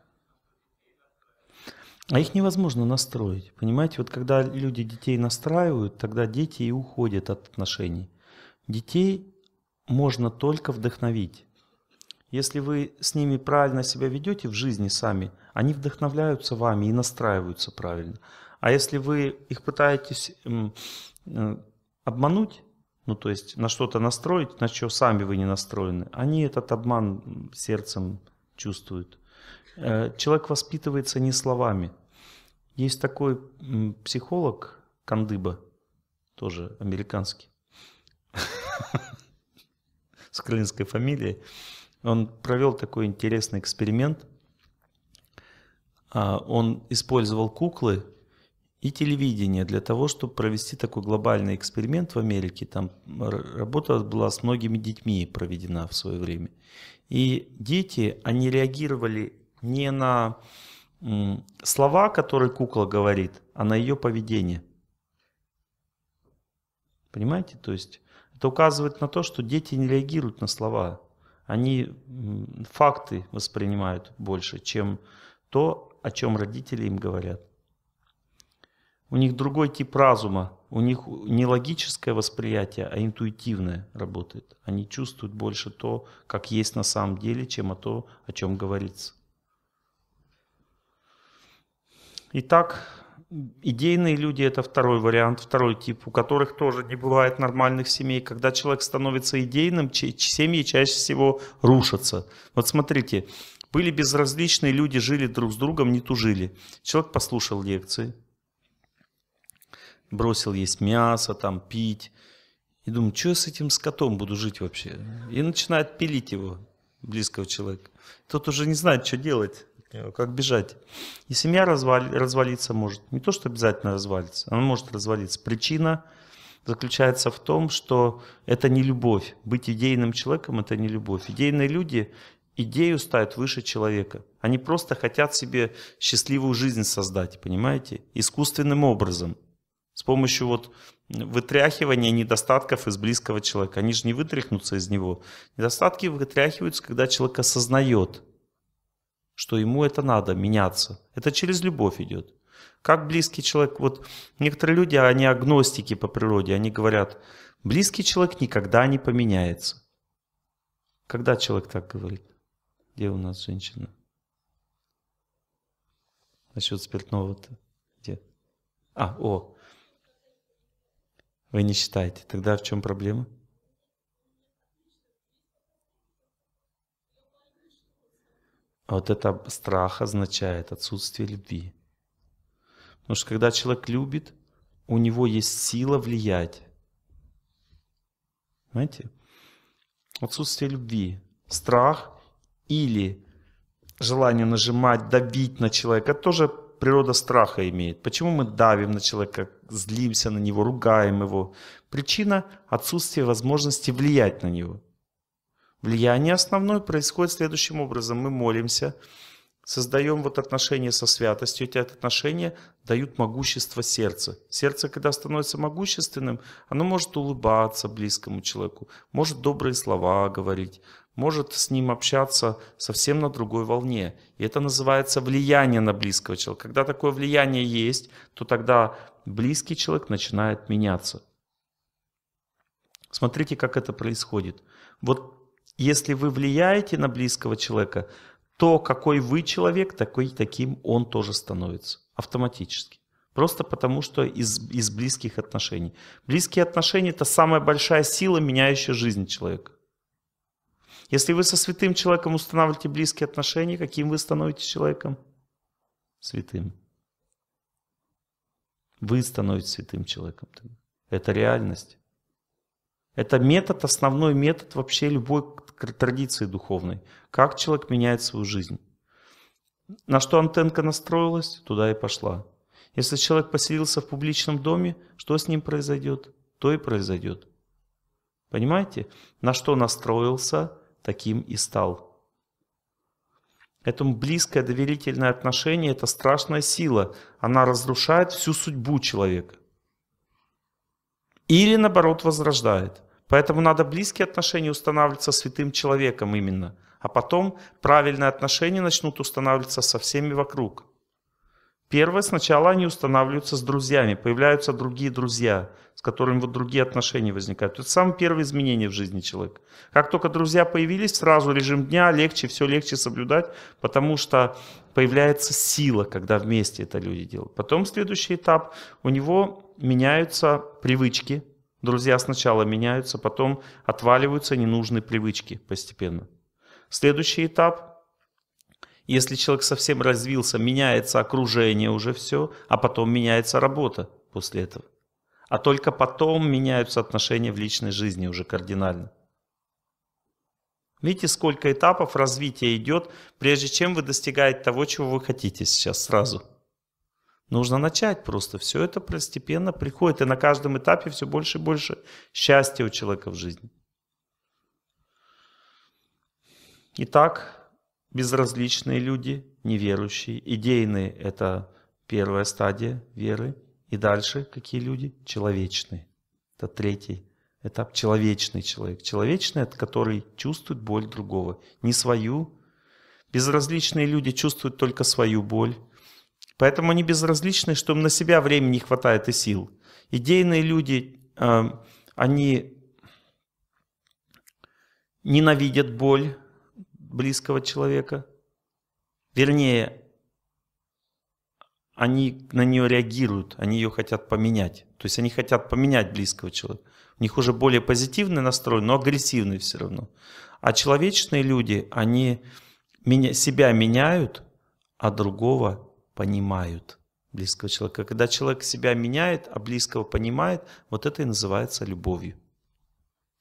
[SPEAKER 1] А их невозможно настроить. Понимаете, вот когда люди детей настраивают, тогда дети и уходят от отношений. Детей можно только вдохновить. Если вы с ними правильно себя ведете в жизни сами, они вдохновляются вами и настраиваются правильно. А если вы их пытаетесь э, обмануть, ну то есть на что-то настроить, на что сами вы не настроены, они этот обман сердцем чувствуют. Э, человек воспитывается не словами. Есть такой психолог Кандыба, тоже американский, с крыльской фамилией. Он провел такой интересный эксперимент. А, он использовал куклы и телевидение для того, чтобы провести такой глобальный эксперимент в Америке. Там работа была с многими детьми проведена в свое время. И дети, они реагировали не на слова, которые кукла говорит, а на ее поведение. Понимаете? То есть это указывает на то, что дети не реагируют на слова. Они факты воспринимают больше, чем то, о чем родители им говорят. У них другой тип разума, у них не логическое восприятие, а интуитивное работает. Они чувствуют больше то, как есть на самом деле, чем о то, о чем говорится. Итак, идейные люди – это второй вариант, второй тип, у которых тоже не бывает нормальных семей. Когда человек становится идейным, семьи чаще всего рушатся. Вот смотрите, были безразличные люди, жили друг с другом, не тужили. Человек послушал лекции – бросил есть мясо, там, пить. И думаю, что я с этим скотом буду жить вообще? И начинает пилить его, близкого человека. Тот уже не знает, что делать, как бежать. И семья развали, развалиться может. Не то, что обязательно развалится, она может развалиться. Причина заключается в том, что это не любовь. Быть идейным человеком – это не любовь. Идейные люди идею ставят выше человека. Они просто хотят себе счастливую жизнь создать, понимаете, искусственным образом – с помощью вот вытряхивания недостатков из близкого человека. Они же не вытряхнутся из него. Недостатки вытряхиваются, когда человек осознает, что ему это надо, меняться. Это через любовь идет. Как близкий человек, вот некоторые люди, они агностики по природе, они говорят, близкий человек никогда не поменяется. Когда человек так говорит? Где у нас женщина? Насчет спиртного-то? Где? А, о, вы не считаете. Тогда в чем проблема? вот это страх означает отсутствие любви. Потому что когда человек любит, у него есть сила влиять. Понимаете? Отсутствие любви, страх или желание нажимать, давить на человека, тоже природа страха имеет. Почему мы давим на человека, злимся на него, ругаем его. Причина – отсутствие возможности влиять на него. Влияние основное происходит следующим образом. Мы молимся, создаем вот отношения со святостью, эти отношения дают могущество сердца. Сердце, когда становится могущественным, оно может улыбаться близкому человеку, может добрые слова говорить, может с ним общаться совсем на другой волне. И это называется влияние на близкого человека. Когда такое влияние есть, то тогда близкий человек начинает меняться. Смотрите, как это происходит. Вот если вы влияете на близкого человека, то какой вы человек, такой, таким он тоже становится автоматически. Просто потому, что из, из близких отношений. Близкие отношения – это самая большая сила, меняющая жизнь человека. Если вы со святым человеком устанавливаете близкие отношения, каким вы становитесь человеком? Святым. Вы становитесь святым человеком. Это реальность. Это метод, основной метод вообще любой традиции духовной. Как человек меняет свою жизнь. На что антенка настроилась, туда и пошла. Если человек поселился в публичном доме, что с ним произойдет? То и произойдет. Понимаете? На что настроился, таким и стал. Этому близкое доверительное отношение – это страшная сила. Она разрушает всю судьбу человека. Или, наоборот, возрождает. Поэтому надо близкие отношения устанавливать со святым человеком именно. А потом правильные отношения начнут устанавливаться со всеми вокруг. Первое, сначала они устанавливаются с друзьями, появляются другие друзья, с которыми вот другие отношения возникают. Это самое первое изменение в жизни человека. Как только друзья появились, сразу режим дня легче, все легче соблюдать, потому что появляется сила, когда вместе это люди делают. Потом следующий этап, у него меняются привычки. Друзья сначала меняются, потом отваливаются ненужные привычки постепенно. Следующий этап если человек совсем развился, меняется окружение уже все, а потом меняется работа после этого. А только потом меняются отношения в личной жизни уже кардинально. Видите, сколько этапов развития идет, прежде чем вы достигаете того, чего вы хотите сейчас сразу. Нужно начать просто. Все это постепенно приходит. И на каждом этапе все больше и больше счастья у человека в жизни. Итак, безразличные люди, неверующие, идейные – это первая стадия веры, и дальше какие люди? Человечные. Это третий этап – человечный человек. Человечный – это который чувствует боль другого, не свою. Безразличные люди чувствуют только свою боль, Поэтому они безразличны, что им на себя времени не хватает и сил. Идейные люди, э, они ненавидят боль, близкого человека. Вернее, они на нее реагируют, они ее хотят поменять. То есть они хотят поменять близкого человека. У них уже более позитивный настрой, но агрессивный все равно. А человечные люди, они меня, себя меняют, а другого понимают близкого человека. Когда человек себя меняет, а близкого понимает, вот это и называется любовью.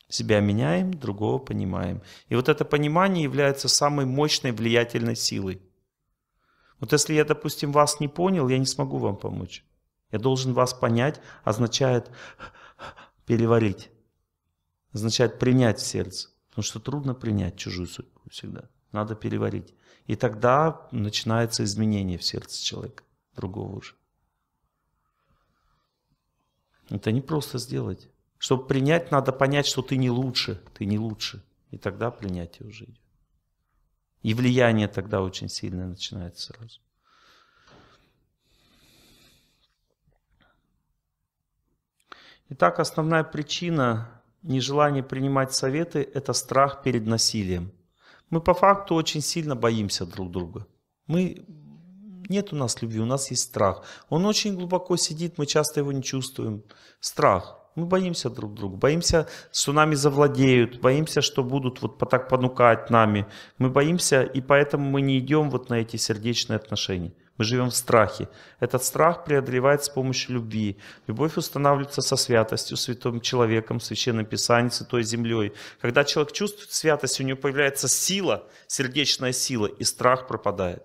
[SPEAKER 1] Себя меняем, другого понимаем. И вот это понимание является самой мощной влиятельной силой. Вот если я, допустим, вас не понял, я не смогу вам помочь. Я должен вас понять, означает переварить, означает принять в сердце. Потому что трудно принять чужую судьбу всегда. Надо переварить. И тогда начинается изменение в сердце человека, другого уже. Это не просто сделать. Чтобы принять, надо понять, что ты не лучше, ты не лучше. И тогда принятие уже идет. И влияние тогда очень сильное начинается сразу. Итак, основная причина нежелания принимать советы – это страх перед насилием. Мы по факту очень сильно боимся друг друга. Мы нет у нас любви, у нас есть страх. Он очень глубоко сидит, мы часто его не чувствуем. Страх. Мы боимся друг друга, боимся, что нами завладеют, боимся, что будут вот так понукать нами. Мы боимся, и поэтому мы не идем вот на эти сердечные отношения. Мы живем в страхе. Этот страх преодолевается с помощью любви. Любовь устанавливается со святостью, святым человеком, священным писанием, святой землей. Когда человек чувствует святость, у него появляется сила, сердечная сила, и страх пропадает.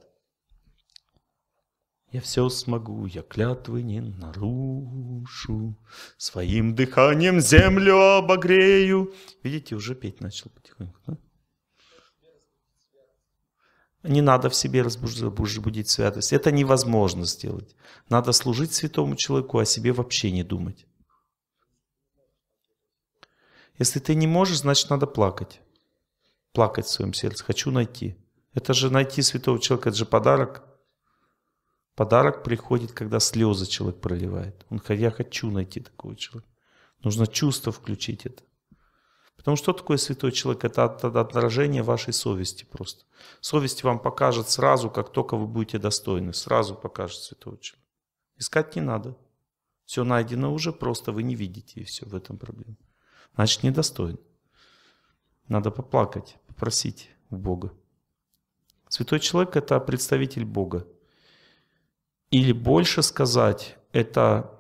[SPEAKER 1] Я все смогу, я клятвы не нарушу, Своим дыханием землю обогрею. Видите, уже петь начал потихоньку. Да? Не надо в себе разбудить святость. Это невозможно сделать. Надо служить святому человеку, о себе вообще не думать. Если ты не можешь, значит надо плакать. Плакать в своем сердце. Хочу найти. Это же найти святого человека, это же подарок. Подарок приходит, когда слезы человек проливает. Он говорит, я хочу найти такого человека. Нужно чувство включить это. Потому что такое святой человек? Это отражение вашей совести просто. Совесть вам покажет сразу, как только вы будете достойны. Сразу покажет святого человека. Искать не надо. Все найдено уже, просто вы не видите, и все в этом проблема. Значит, недостоин. Надо поплакать, попросить у Бога. Святой человек – это представитель Бога или больше сказать, это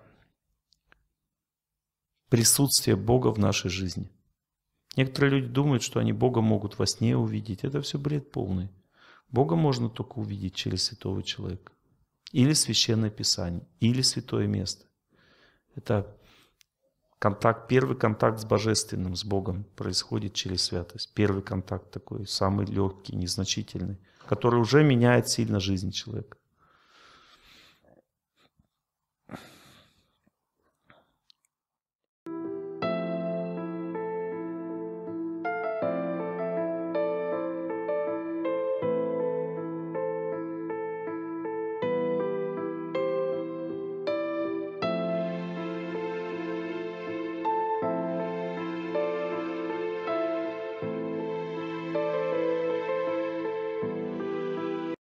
[SPEAKER 1] присутствие Бога в нашей жизни. Некоторые люди думают, что они Бога могут во сне увидеть. Это все бред полный. Бога можно только увидеть через святого человека. Или священное писание, или святое место. Это контакт, первый контакт с божественным, с Богом происходит через святость. Первый контакт такой, самый легкий, незначительный, который уже меняет сильно жизнь человека.